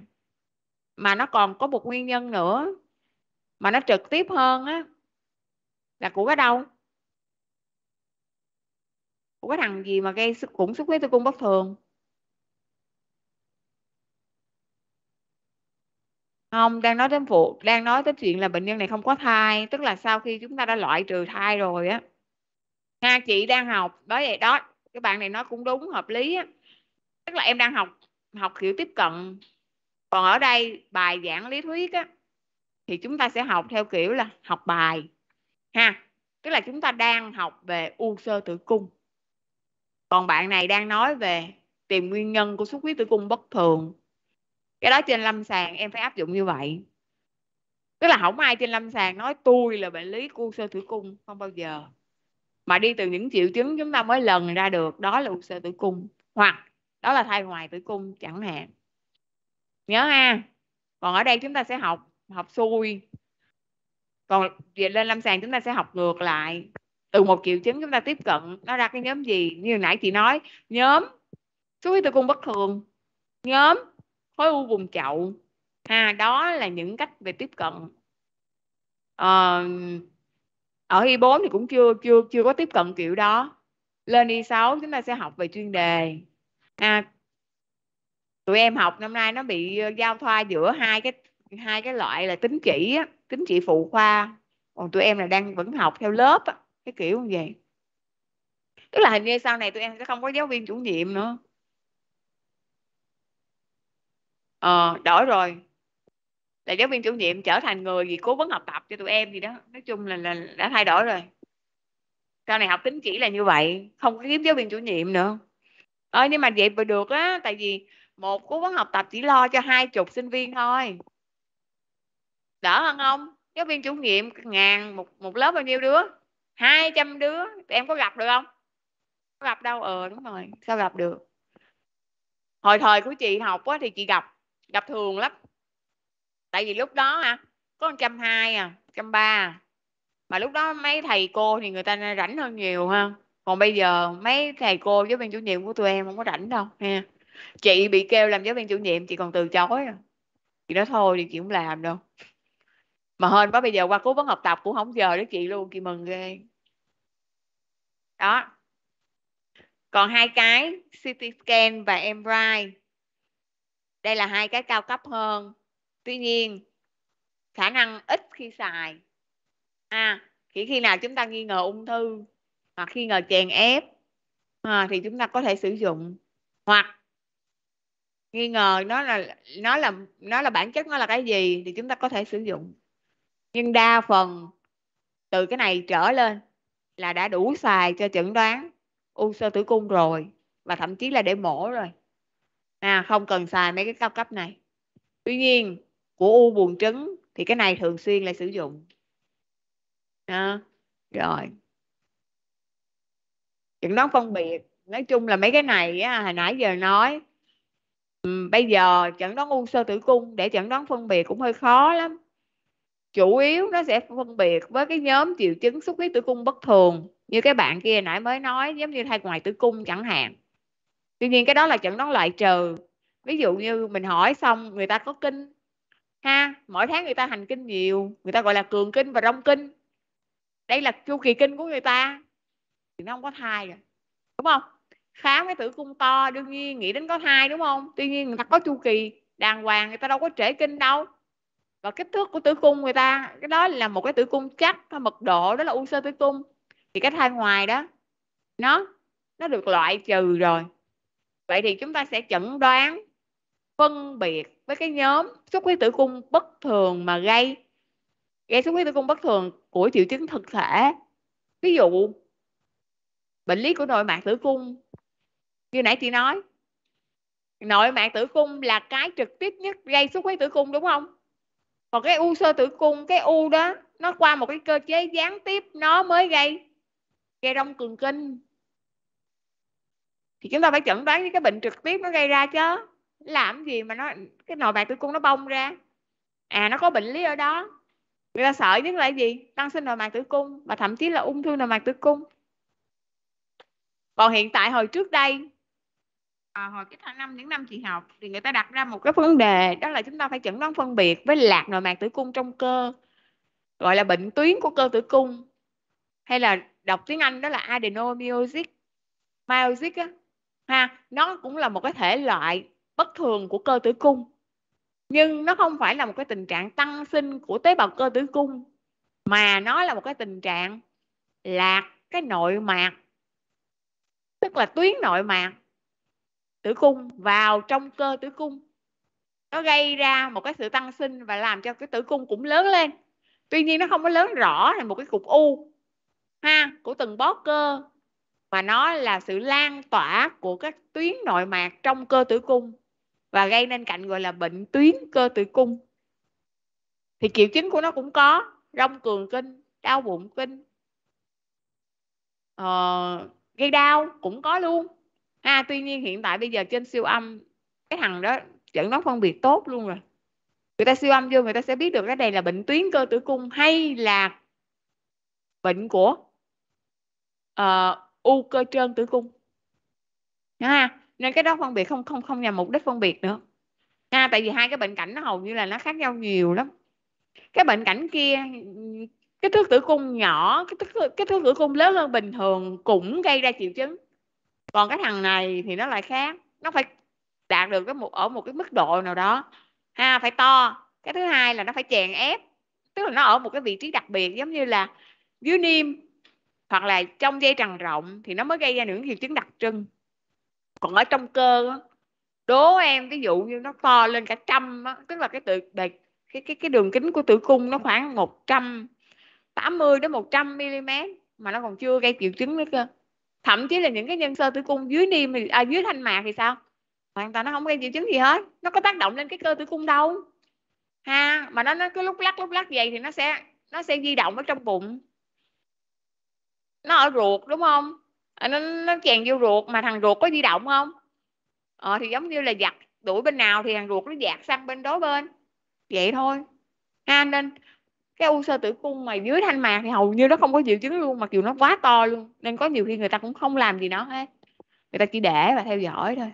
mà nó còn có một nguyên nhân nữa mà nó trực tiếp hơn á là của cái đâu của cái thằng gì mà gây cũng xuất huyết tử cung bất thường không đang nói đến vụ đang nói tới chuyện là bệnh nhân này không có thai tức là sau khi chúng ta đã loại trừ thai rồi á ha chị đang học đó vậy đó cái bạn này nói cũng đúng hợp lý á tức là em đang học học kiểu tiếp cận còn ở đây bài giảng lý thuyết á thì chúng ta sẽ học theo kiểu là học bài ha tức là chúng ta đang học về u sơ tử cung còn bạn này đang nói về tìm nguyên nhân của xuất huyết tử cung bất thường cái đó trên lâm sàng em phải áp dụng như vậy tức là không ai trên lâm sàng nói tôi là bệnh lý u sơ tử cung không bao giờ mà đi từ những triệu chứng chúng ta mới lần ra được đó là u sơ tử cung hoặc đó là thai ngoài tử cung chẳng hạn nhớ ha còn ở đây chúng ta sẽ học học xuôi còn về lên lâm sàng chúng ta sẽ học ngược lại từ một triệu chứng chúng ta tiếp cận nó ra cái nhóm gì như nãy chị nói nhóm xuất huyết tử cung bất thường nhóm khối u vùng chậu ha đó là những cách về tiếp cận à, ở y 4 thì cũng chưa chưa chưa có tiếp cận kiểu đó lên y 6 chúng ta sẽ học về chuyên đề à, tụi em học năm nay nó bị ờ, giao thoa giữa hai cái hai cái loại là tính chỉ tính chỉ phụ khoa còn tụi em là đang vẫn học theo lớp cái kiểu như vậy tức là hình như sau này tụi em sẽ không có giáo viên chủ nhiệm nữa ờ đổi rồi là giáo viên chủ nhiệm trở thành người gì cố vấn học tập cho tụi em gì đó nói chung là, là đã thay đổi rồi sau này học tính chỉ là như vậy không có kiếm giáo viên chủ nhiệm nữa ơi ờ, nhưng mà vậy mà được á tại vì một cố vấn học tập chỉ lo cho hai chục sinh viên thôi đỡ hơn không giáo viên chủ nhiệm ngàn một một lớp bao nhiêu đứa hai trăm đứa em có gặp được không có gặp đâu ờ đúng rồi sao gặp được hồi thời của chị học á thì chị gặp gặp thường lắm tại vì lúc đó à, có trăm hai à trăm ba mà lúc đó mấy thầy cô thì người ta rảnh hơn nhiều ha còn bây giờ mấy thầy cô giáo viên chủ nhiệm của tụi em không có rảnh đâu ha chị bị kêu làm giáo viên chủ nhiệm chị còn từ chối à. chị nói thôi thì chị cũng làm đâu mà hơn quá bây giờ qua cố vấn học tập cũng không giờ đó chị luôn chị mừng ghê đó còn hai cái CT scan và MRI đây là hai cái cao cấp hơn tuy nhiên khả năng ít khi xài à chỉ khi nào chúng ta nghi ngờ ung thư hoặc khi ngờ chèn ép à, thì chúng ta có thể sử dụng hoặc nghi ngờ nó là nó là nó là bản chất nó là cái gì thì chúng ta có thể sử dụng nhưng đa phần từ cái này trở lên là đã đủ xài cho chẩn đoán u sơ tử cung rồi và thậm chí là để mổ rồi à, không cần xài mấy cái cao cấp này tuy nhiên của u buồng trứng thì cái này thường xuyên lại sử dụng à, rồi chẩn đoán phân biệt nói chung là mấy cái này á, hồi nãy giờ nói ừ, bây giờ chẩn đoán u sơ tử cung để chẩn đoán phân biệt cũng hơi khó lắm chủ yếu nó sẽ phân biệt với cái nhóm triệu chứng xuất huyết tử cung bất thường như cái bạn kia nãy mới nói giống như thai ngoài tử cung chẳng hạn tuy nhiên cái đó là chẩn đoán loại trừ ví dụ như mình hỏi xong người ta có kinh ha mỗi tháng người ta hành kinh nhiều người ta gọi là cường kinh và rong kinh đây là chu kỳ kinh của người ta thì nó không có thai rồi đúng không khám cái tử cung to đương nhiên nghĩ đến có thai đúng không tuy nhiên người ta có chu kỳ đàng hoàng người ta đâu có trễ kinh đâu và kích thước của tử cung người ta cái đó là một cái tử cung chắc mật độ đó là u sơ tử cung thì cái thai ngoài đó nó nó được loại trừ rồi vậy thì chúng ta sẽ chẩn đoán phân biệt với cái nhóm xuất huyết tử cung bất thường mà gây gây xuất huyết tử cung bất thường của triệu chứng thực thể ví dụ bệnh lý của nội mạc tử cung như nãy chị nói nội mạc tử cung là cái trực tiếp nhất gây xuất huyết tử cung đúng không còn cái u sơ tử cung cái u đó nó qua một cái cơ chế gián tiếp nó mới gây gây rong cường kinh thì chúng ta phải chẩn đoán cái bệnh trực tiếp nó gây ra chứ làm gì mà nó cái nội mạc tử cung nó bong ra à nó có bệnh lý ở đó người ta sợ nhất là gì tăng sinh nội mạc tử cung và thậm chí là ung thư nội mạc tử cung còn hiện tại hồi trước đây à, hồi cái tháng năm những năm chị học thì người ta đặt ra một cái vấn đề đó là chúng ta phải chẩn đoán phân biệt với lạc nội mạc tử cung trong cơ gọi là bệnh tuyến của cơ tử cung hay là đọc tiếng Anh đó là adenomyosis myosis á ha nó cũng là một cái thể loại bất thường của cơ tử cung nhưng nó không phải là một cái tình trạng tăng sinh của tế bào cơ tử cung mà nó là một cái tình trạng lạc cái nội mạc tức là tuyến nội mạc tử cung vào trong cơ tử cung nó gây ra một cái sự tăng sinh và làm cho cái tử cung cũng lớn lên tuy nhiên nó không có lớn rõ thành một cái cục u ha của từng bó cơ mà nó là sự lan tỏa của các tuyến nội mạc trong cơ tử cung và gây nên cạnh gọi là bệnh tuyến cơ tử cung thì triệu chứng của nó cũng có rong cường kinh đau bụng kinh ờ, gây đau cũng có luôn à, tuy nhiên hiện tại bây giờ trên siêu âm cái thằng đó chẩn đoán phân biệt tốt luôn rồi người ta siêu âm vô người ta sẽ biết được cái này là bệnh tuyến cơ tử cung hay là bệnh của uh, u cơ trơn tử cung ha nên cái đó phân biệt không không không nhằm mục đích phân biệt nữa ha tại vì hai cái bệnh cảnh nó hầu như là nó khác nhau nhiều lắm cái bệnh cảnh kia cái thước tử cung nhỏ cái thước cái thước tử cung lớn hơn bình thường cũng gây ra triệu chứng còn cái thằng này thì nó lại khác nó phải đạt được cái một ở một cái mức độ nào đó ha phải to cái thứ hai là nó phải chèn ép tức là nó ở một cái vị trí đặc biệt giống như là dưới niêm hoặc là trong dây trằn rộng thì nó mới gây ra những triệu chứng đặc trưng còn ở trong cơ đố em ví dụ như nó to lên cả trăm tức là cái tự đề, cái cái cái đường kính của tử cung nó khoảng 180 đến 100 mm mà nó còn chưa gây triệu chứng nữa cơ thậm chí là những cái nhân sơ tử cung dưới niêm à, dưới thanh mạc thì sao hoàn toàn nó không gây triệu chứng gì hết nó có tác động lên cái cơ tử cung đâu ha mà nó nó cứ lúc lắc lúc lắc vậy thì nó sẽ nó sẽ di động ở trong bụng nó ở ruột đúng không à, nó nó chèn vô ruột mà thằng ruột có di động không ờ, thì giống như là giặt đuổi bên nào thì thằng ruột nó dạt sang bên đối bên vậy thôi ha nên cái u sơ tử cung mà dưới thanh mạc thì hầu như nó không có triệu chứng luôn mà kiểu nó quá to luôn nên có nhiều khi người ta cũng không làm gì nó hết người ta chỉ để và theo dõi thôi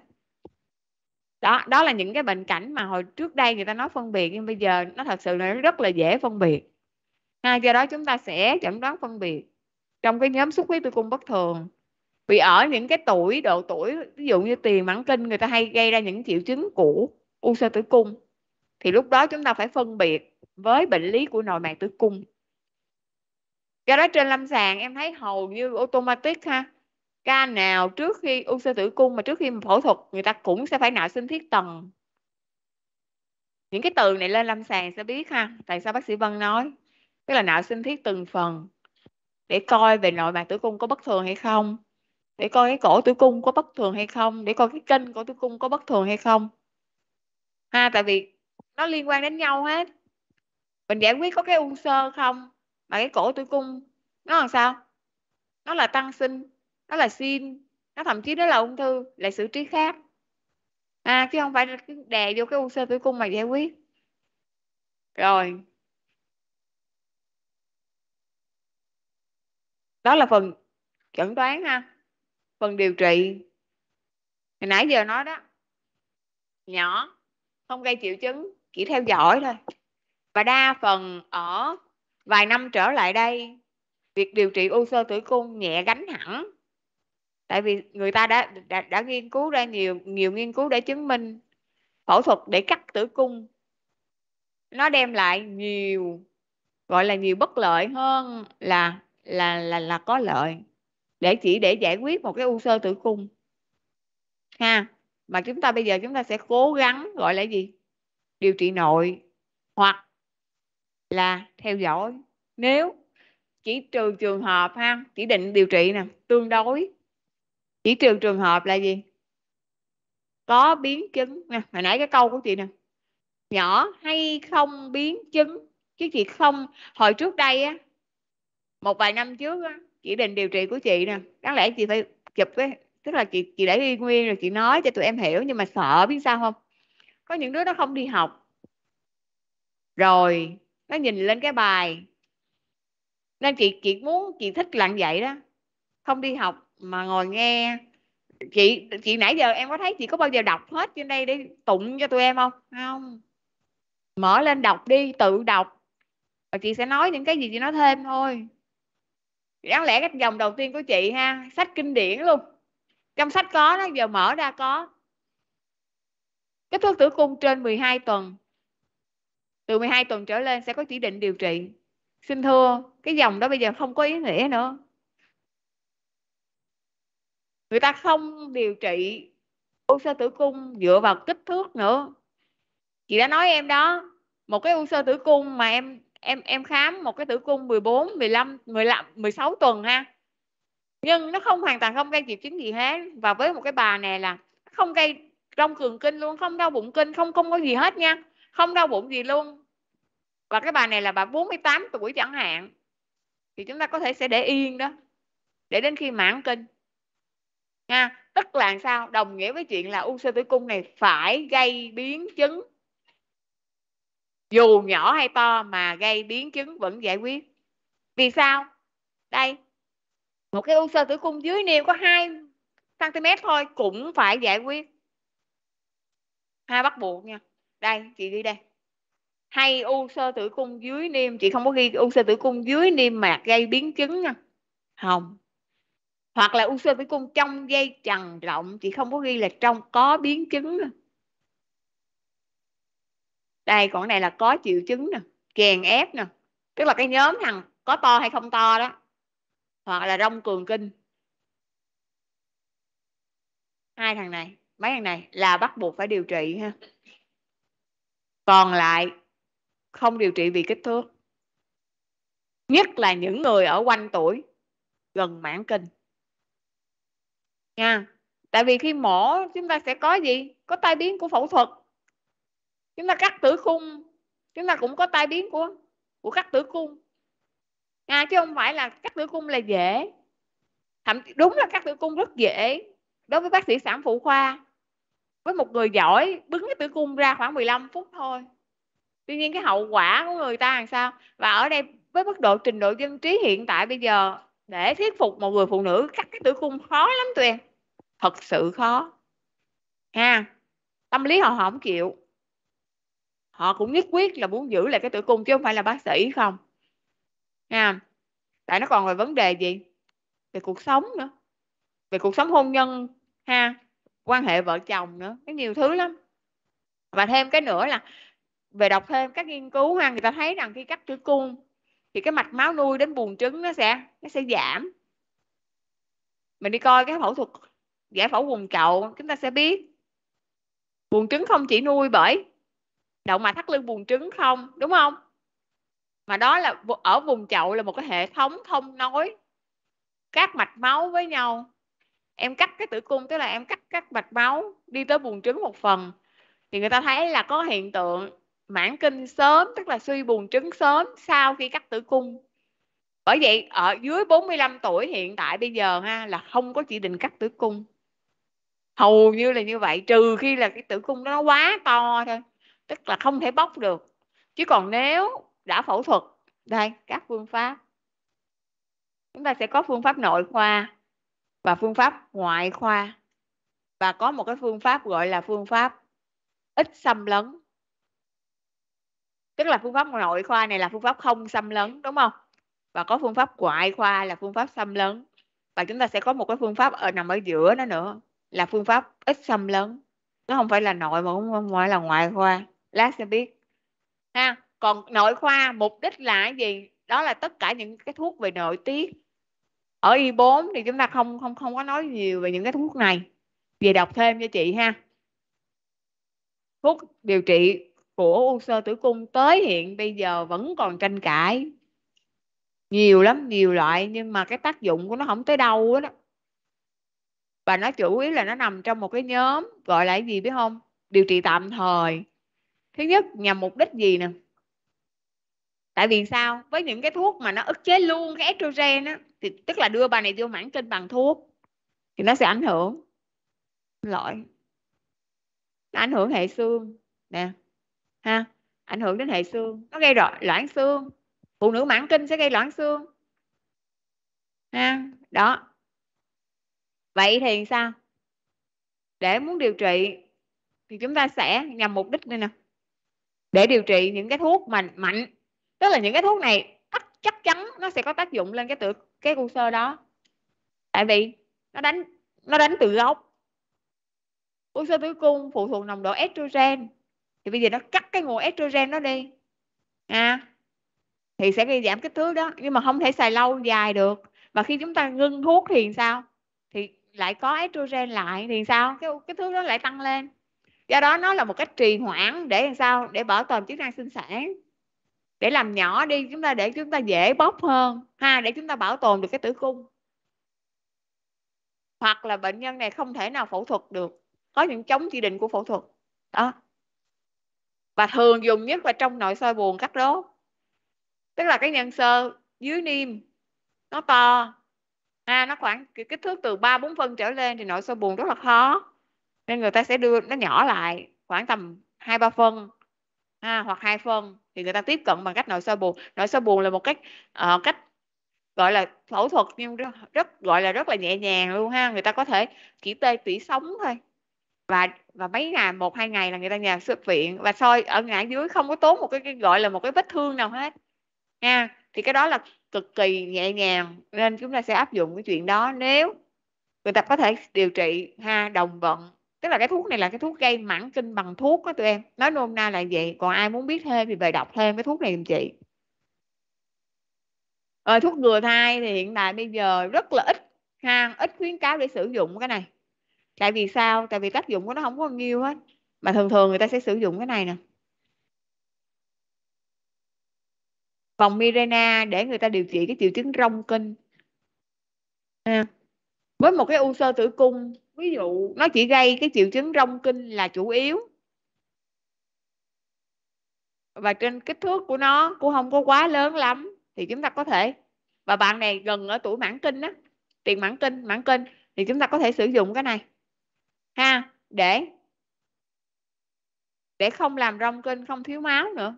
đó đó là những cái bệnh cảnh mà hồi trước đây người ta nói phân biệt nhưng bây giờ nó thật sự là rất là dễ phân biệt ha do đó chúng ta sẽ chẩn đoán phân biệt trong cái nhóm xuất huyết tử cung bất thường vì ở những cái tuổi độ tuổi ví dụ như tiền mãn kinh người ta hay gây ra những triệu chứng của u sơ tử cung thì lúc đó chúng ta phải phân biệt với bệnh lý của nội màng tử cung do đó trên lâm sàng em thấy hầu như automatic ha ca nào trước khi u sơ tử cung mà trước khi mà phẫu thuật người ta cũng sẽ phải nạo sinh thiết tầng những cái từ này lên lâm sàng sẽ biết ha tại sao bác sĩ vân nói tức là nạo sinh thiết từng phần để coi về nội mạc tử cung có bất thường hay không để coi cái cổ tử cung có bất thường hay không để coi cái kênh cổ tử cung có bất thường hay không ha tại vì nó liên quan đến nhau hết mình giải quyết có cái ung sơ không mà cái cổ tử cung nó làm sao nó là tăng sinh nó là xin nó thậm chí nó là ung thư là xử trí khác à chứ không phải đè vô cái u sơ tử cung mà giải quyết rồi đó là phần chẩn đoán ha phần điều trị hồi nãy giờ nói đó nhỏ không gây triệu chứng chỉ theo dõi thôi và đa phần ở vài năm trở lại đây việc điều trị u sơ tử cung nhẹ gánh hẳn tại vì người ta đã, đã đã nghiên cứu ra nhiều nhiều nghiên cứu để chứng minh phẫu thuật để cắt tử cung nó đem lại nhiều gọi là nhiều bất lợi hơn là là là là có lợi để chỉ để giải quyết một cái u sơ tử cung ha mà chúng ta bây giờ chúng ta sẽ cố gắng gọi là gì điều trị nội hoặc là theo dõi nếu chỉ trừ trường hợp ha chỉ định điều trị nè tương đối chỉ trừ trường hợp là gì có biến chứng nè hồi nãy cái câu của chị nè nhỏ hay không biến chứng chứ chị không hồi trước đây á một vài năm trước á, chị định điều trị của chị nè đáng lẽ chị phải chụp cái tức là chị chị để y nguyên rồi chị nói cho tụi em hiểu nhưng mà sợ biết sao không có những đứa nó không đi học rồi nó nhìn lên cái bài nên chị chị muốn chị thích lặng dậy đó không đi học mà ngồi nghe chị chị nãy giờ em có thấy chị có bao giờ đọc hết trên đây để tụng cho tụi em không không mở lên đọc đi tự đọc và chị sẽ nói những cái gì chị nói thêm thôi đáng lẽ cái dòng đầu tiên của chị ha sách kinh điển luôn trong sách có đó giờ mở ra có kích thước tử cung trên 12 tuần từ 12 tuần trở lên sẽ có chỉ định điều trị xin thưa cái dòng đó bây giờ không có ý nghĩa nữa người ta không điều trị u sơ tử cung dựa vào kích thước nữa chị đã nói em đó một cái u sơ tử cung mà em em em khám một cái tử cung 14 15 15 16 tuần ha nhưng nó không hoàn toàn không gây triệu chứng gì hết và với một cái bà này là không gây trong cường kinh luôn không đau bụng kinh không không có gì hết nha không đau bụng gì luôn và cái bà này là bà 48 tuổi chẳng hạn thì chúng ta có thể sẽ để yên đó để đến khi mãn kinh nha tức là sao đồng nghĩa với chuyện là u sơ tử cung này phải gây biến chứng dù nhỏ hay to mà gây biến chứng vẫn giải quyết vì sao đây một cái u sơ tử cung dưới niêm có 2 cm thôi cũng phải giải quyết hai bắt buộc nha đây chị ghi đây hay u sơ tử cung dưới niêm chị không có ghi u sơ tử cung dưới niêm mạc gây biến chứng nha không hoặc là u sơ tử cung trong dây chằng rộng chị không có ghi là trong có biến chứng nha đây còn cái này là có triệu chứng nè kèn ép nè tức là cái nhóm thằng có to hay không to đó hoặc là rong cường kinh hai thằng này mấy thằng này là bắt buộc phải điều trị ha còn lại không điều trị vì kích thước nhất là những người ở quanh tuổi gần mãn kinh nha tại vì khi mổ chúng ta sẽ có gì có tai biến của phẫu thuật chúng ta cắt tử cung chúng ta cũng có tai biến của của cắt tử cung à, chứ không phải là cắt tử cung là dễ thậm đúng là cắt tử cung rất dễ đối với bác sĩ sản phụ khoa với một người giỏi bứng cái tử cung ra khoảng 15 phút thôi tuy nhiên cái hậu quả của người ta làm sao và ở đây với mức độ trình độ dân trí hiện tại bây giờ để thuyết phục một người phụ nữ cắt cái tử cung khó lắm tuyền thật sự khó ha tâm lý họ không chịu họ cũng nhất quyết là muốn giữ lại cái tử cung chứ không phải là bác sĩ không nha tại nó còn về vấn đề gì về cuộc sống nữa về cuộc sống hôn nhân ha quan hệ vợ chồng nữa cái nhiều thứ lắm và thêm cái nữa là về đọc thêm các nghiên cứu ha người ta thấy rằng khi cắt tử cung thì cái mạch máu nuôi đến buồng trứng nó sẽ nó sẽ giảm mình đi coi cái phẫu thuật giải phẫu vùng chậu chúng ta sẽ biết buồng trứng không chỉ nuôi bởi động mạch thắt lưng buồng trứng không đúng không mà đó là ở vùng chậu là một cái hệ thống thông nối các mạch máu với nhau em cắt cái tử cung tức là em cắt các mạch máu đi tới buồng trứng một phần thì người ta thấy là có hiện tượng mãn kinh sớm tức là suy buồng trứng sớm sau khi cắt tử cung bởi vậy ở dưới 45 tuổi hiện tại bây giờ ha là không có chỉ định cắt tử cung hầu như là như vậy trừ khi là cái tử cung đó nó quá to thôi tức là không thể bóc được chứ còn nếu đã phẫu thuật đây các phương pháp chúng ta sẽ có phương pháp nội khoa và phương pháp ngoại khoa và có một cái phương pháp gọi là phương pháp ít xâm lấn tức là phương pháp nội khoa này là phương pháp không xâm lấn đúng không và có phương pháp ngoại khoa là phương pháp xâm lấn và chúng ta sẽ có một cái phương pháp ở nằm ở giữa nó nữa là phương pháp ít xâm lấn nó không phải là nội mà cũng không phải là ngoại khoa lát sẽ biết ha còn nội khoa mục đích là gì đó là tất cả những cái thuốc về nội tiết ở y 4 thì chúng ta không không không có nói nhiều về những cái thuốc này về đọc thêm cho chị ha thuốc điều trị của u sơ tử cung tới hiện bây giờ vẫn còn tranh cãi nhiều lắm nhiều loại nhưng mà cái tác dụng của nó không tới đâu đó, đó và nó chủ yếu là nó nằm trong một cái nhóm gọi là gì biết không điều trị tạm thời thứ nhất nhằm mục đích gì nè tại vì sao với những cái thuốc mà nó ức chế luôn cái estrogen á thì tức là đưa bà này vô mảng kinh bằng thuốc thì nó sẽ ảnh hưởng loại nó ảnh hưởng hệ xương nè ha ảnh hưởng đến hệ xương nó gây loãng xương phụ nữ mãn kinh sẽ gây loãng xương ha đó vậy thì sao để muốn điều trị thì chúng ta sẽ nhằm mục đích đây nè để điều trị những cái thuốc mà mạnh tức là những cái thuốc này chắc chắn nó sẽ có tác dụng lên cái tự cái u sơ đó tại vì nó đánh nó đánh từ gốc u sơ tử cung phụ thuộc nồng độ estrogen thì bây giờ nó cắt cái nguồn estrogen đó đi à, thì sẽ gây giảm kích thước đó nhưng mà không thể xài lâu dài được Và khi chúng ta ngưng thuốc thì sao thì lại có estrogen lại thì sao cái cái thước đó lại tăng lên do đó nó là một cách trì hoãn để làm sao để bảo toàn chức năng sinh sản để làm nhỏ đi chúng ta để chúng ta dễ bóc hơn ha để chúng ta bảo tồn được cái tử cung hoặc là bệnh nhân này không thể nào phẫu thuật được có những chống chỉ định của phẫu thuật đó và thường dùng nhất là trong nội soi buồn cắt đốt tức là cái nhân sơ dưới niêm nó to à, nó khoảng kích thước từ 3 4 phân trở lên thì nội soi buồn rất là khó nên người ta sẽ đưa nó nhỏ lại khoảng tầm hai ba phân ha, hoặc hai phân thì người ta tiếp cận bằng cách nội soi buồn nội soi buồn là một cách uh, cách gọi là phẫu thuật nhưng rất, rất gọi là rất là nhẹ nhàng luôn ha người ta có thể chỉ tê tủy sống thôi và và mấy ngày một hai ngày là người ta nhà xuất viện và soi ở ngã dưới không có tốn một cái, cái gọi là một cái vết thương nào hết nha thì cái đó là cực kỳ nhẹ nhàng nên chúng ta sẽ áp dụng cái chuyện đó nếu người ta có thể điều trị ha đồng vận tức là cái thuốc này là cái thuốc gây mãn kinh bằng thuốc đó tụi em nói nôm na là vậy còn ai muốn biết thêm thì về đọc thêm cái thuốc này giùm chị rồi ờ, thuốc ngừa thai thì hiện tại bây giờ rất là ít ha ít khuyến cáo để sử dụng cái này tại vì sao tại vì tác dụng của nó không có nhiều hết mà thường thường người ta sẽ sử dụng cái này nè vòng Mirena để người ta điều trị cái triệu chứng rong kinh à. với một cái u sơ tử cung ví dụ nó chỉ gây cái triệu chứng rong kinh là chủ yếu và trên kích thước của nó cũng không có quá lớn lắm thì chúng ta có thể và bạn này gần ở tuổi mãn kinh á tiền mãn kinh mãn kinh thì chúng ta có thể sử dụng cái này ha để để không làm rong kinh không thiếu máu nữa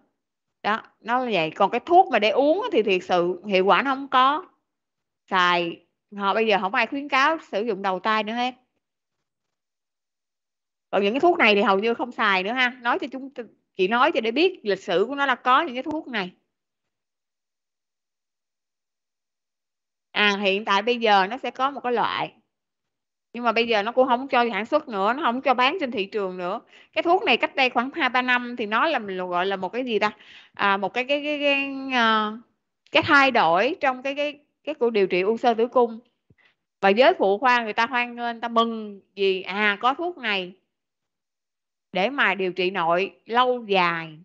đó nó là vậy còn cái thuốc mà để uống thì thiệt sự hiệu quả nó không có xài họ bây giờ không ai khuyến cáo sử dụng đầu tay nữa hết còn những cái thuốc này thì hầu như không xài nữa ha nói cho chúng chị nói cho để biết lịch sử của nó là có những cái thuốc này à hiện tại bây giờ nó sẽ có một cái loại nhưng mà bây giờ nó cũng không cho sản xuất nữa nó không cho bán trên thị trường nữa cái thuốc này cách đây khoảng hai ba năm thì nó là gọi là một cái gì ta à, một cái cái cái cái, cái, ờ, cái thay đổi trong cái cái cái cuộc điều trị u sơ tử cung và giới phụ khoa người ta hoan nghênh người ta mừng vì à có thuốc này để mà điều trị nội lâu dài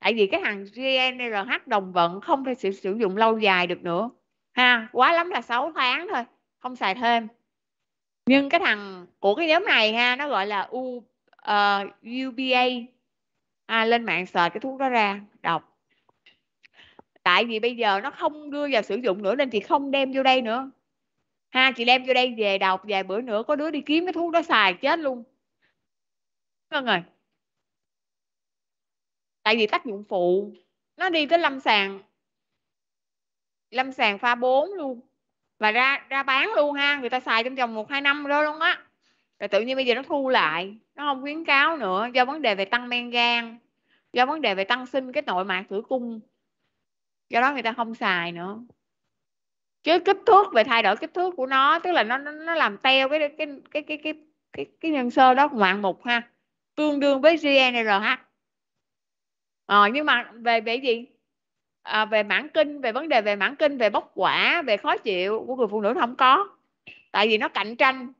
tại vì cái thằng GNRH đồng vận không thể sử, sử dụng lâu dài được nữa ha quá lắm là 6 tháng thôi không xài thêm nhưng cái thằng của cái nhóm này ha nó gọi là U, uh, ờ, UBA à, lên mạng sờ cái thuốc đó ra đọc tại vì bây giờ nó không đưa vào sử dụng nữa nên chị không đem vô đây nữa ha chị đem vô đây về đọc vài bữa nữa có đứa đi kiếm cái thuốc đó xài chết luôn Vâng rồi. Tại vì tác dụng phụ nó đi tới lâm sàng lâm sàng pha 4 luôn và ra ra bán luôn ha người ta xài trong vòng một hai năm đó luôn á rồi tự nhiên bây giờ nó thu lại nó không khuyến cáo nữa do vấn đề về tăng men gan do vấn đề về tăng sinh cái nội mạc tử cung do đó người ta không xài nữa chứ kích thước về thay đổi kích thước của nó tức là nó nó, nó làm teo cái cái cái cái cái cái, cái nhân sơ đó ngoạn mục ha tương đương với GNRH ờ, nhưng mà về về gì à, về mãn kinh về vấn đề về mãn kinh về bóc quả về khó chịu của người phụ nữ không có tại vì nó cạnh tranh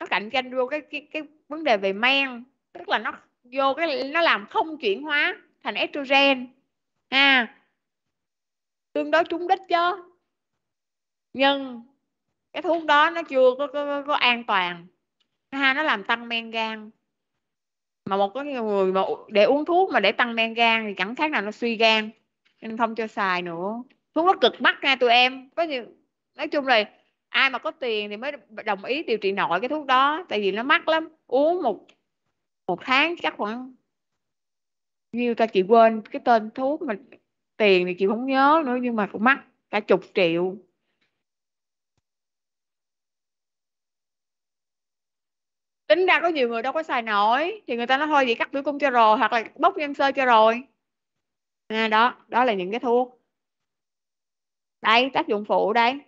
nó cạnh tranh vô cái cái cái vấn đề về men tức là nó vô cái nó làm không chuyển hóa thành estrogen ha à, tương đối trúng đích chứ nhưng cái thuốc đó nó chưa có, có, có an toàn hai nó làm tăng men gan mà một cái người mà để uống thuốc mà để tăng men gan thì chẳng khác nào nó suy gan nên không cho xài nữa thuốc nó cực mắc nha tụi em có nhiều nói chung là ai mà có tiền thì mới đồng ý điều trị nội cái thuốc đó tại vì nó mắc lắm uống một một tháng chắc khoảng nhiêu ta chị quên cái tên thuốc mà tiền thì chị không nhớ nữa nhưng mà cũng mắc cả chục triệu tính ra có nhiều người đâu có xài nổi thì người ta nói thôi vậy cắt tử cung cho rồi hoặc là bóc nhân sơ cho rồi à, đó đó là những cái thuốc đây tác dụng phụ đây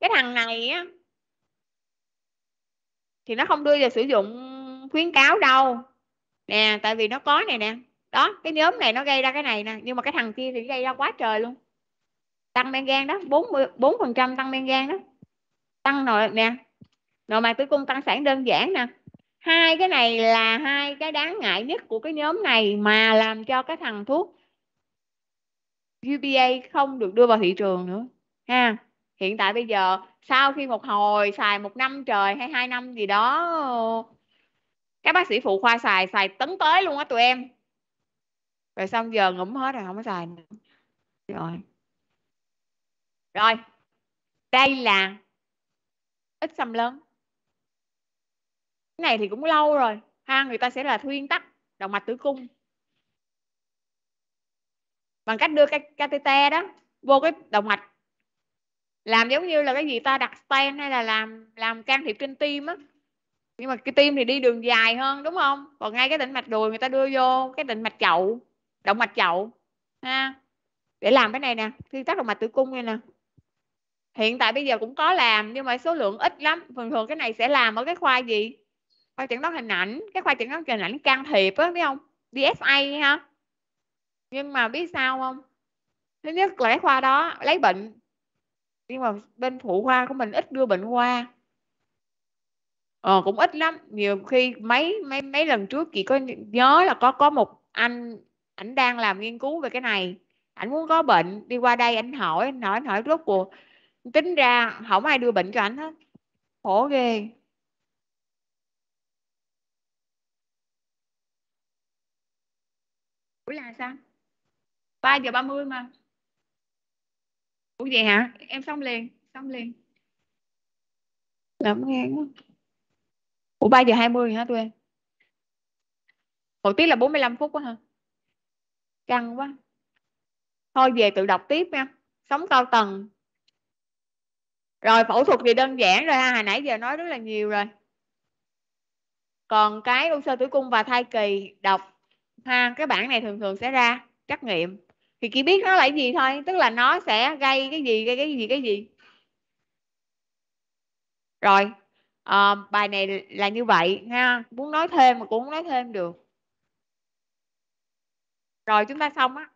cái thằng này á thì nó không đưa vào sử dụng khuyến cáo đâu nè tại vì nó có này nè đó cái nhóm này nó gây ra cái này nè nhưng mà cái thằng kia thì gây ra quá trời luôn tăng men gan đó bốn 4 phần trăm tăng men gan đó tăng nội nè nội mạc tử cung tăng sản đơn giản nè hai cái này là hai cái đáng ngại nhất của cái nhóm này mà làm cho cái thằng thuốc UPA không được đưa vào thị trường nữa ha hiện tại bây giờ sau khi một hồi xài một năm trời hay hai năm gì đó các bác sĩ phụ khoa xài xài tấn tới luôn á tụi em rồi xong giờ ngủm hết rồi không có xài nữa rồi rồi đây là ít xâm lớn cái này thì cũng lâu rồi ha người ta sẽ là thuyên tắc động mạch tử cung bằng cách đưa cái catheter đó vô cái động mạch làm giống như là cái gì ta đặt stent hay là làm làm can thiệp trên tim á nhưng mà cái tim thì đi đường dài hơn đúng không còn ngay cái tĩnh mạch đùi người ta đưa vô cái tĩnh mạch chậu động mạch chậu ha để làm cái này nè thuyên tắc động mạch tử cung này nè hiện tại bây giờ cũng có làm nhưng mà số lượng ít lắm thường thường cái này sẽ làm ở cái khoa gì khoa chẩn đoán hình ảnh cái khoa chẩn đoán hình ảnh can thiệp á biết không DSA ha nhưng mà biết sao không thứ nhất là lấy khoa đó lấy bệnh nhưng mà bên phụ khoa của mình ít đưa bệnh qua ờ, cũng ít lắm nhiều khi mấy mấy mấy lần trước chị có nhớ là có có một anh ảnh đang làm nghiên cứu về cái này ảnh muốn có bệnh đi qua đây ảnh hỏi anh hỏi anh hỏi rốt cuộc tính ra không ai đưa bệnh cho ảnh hết khổ ghê buổi là sao ba giờ ba mươi mà ủa vậy hả em xong liền xong liền làm ngang á ủa ba giờ hai mươi hả tụi em hồi tiết là 45 phút quá hả căng quá thôi về tự đọc tiếp nha sống cao tầng rồi phẫu thuật thì đơn giản rồi ha hồi nãy giờ nói rất là nhiều rồi còn cái u sơ tử cung và thai kỳ đọc ha cái bảng này thường thường sẽ ra trắc nghiệm thì chỉ biết nó là cái gì thôi tức là nó sẽ gây cái gì gây cái gì cái gì rồi à, bài này là như vậy ha muốn nói thêm mà cũng không nói thêm được rồi chúng ta xong á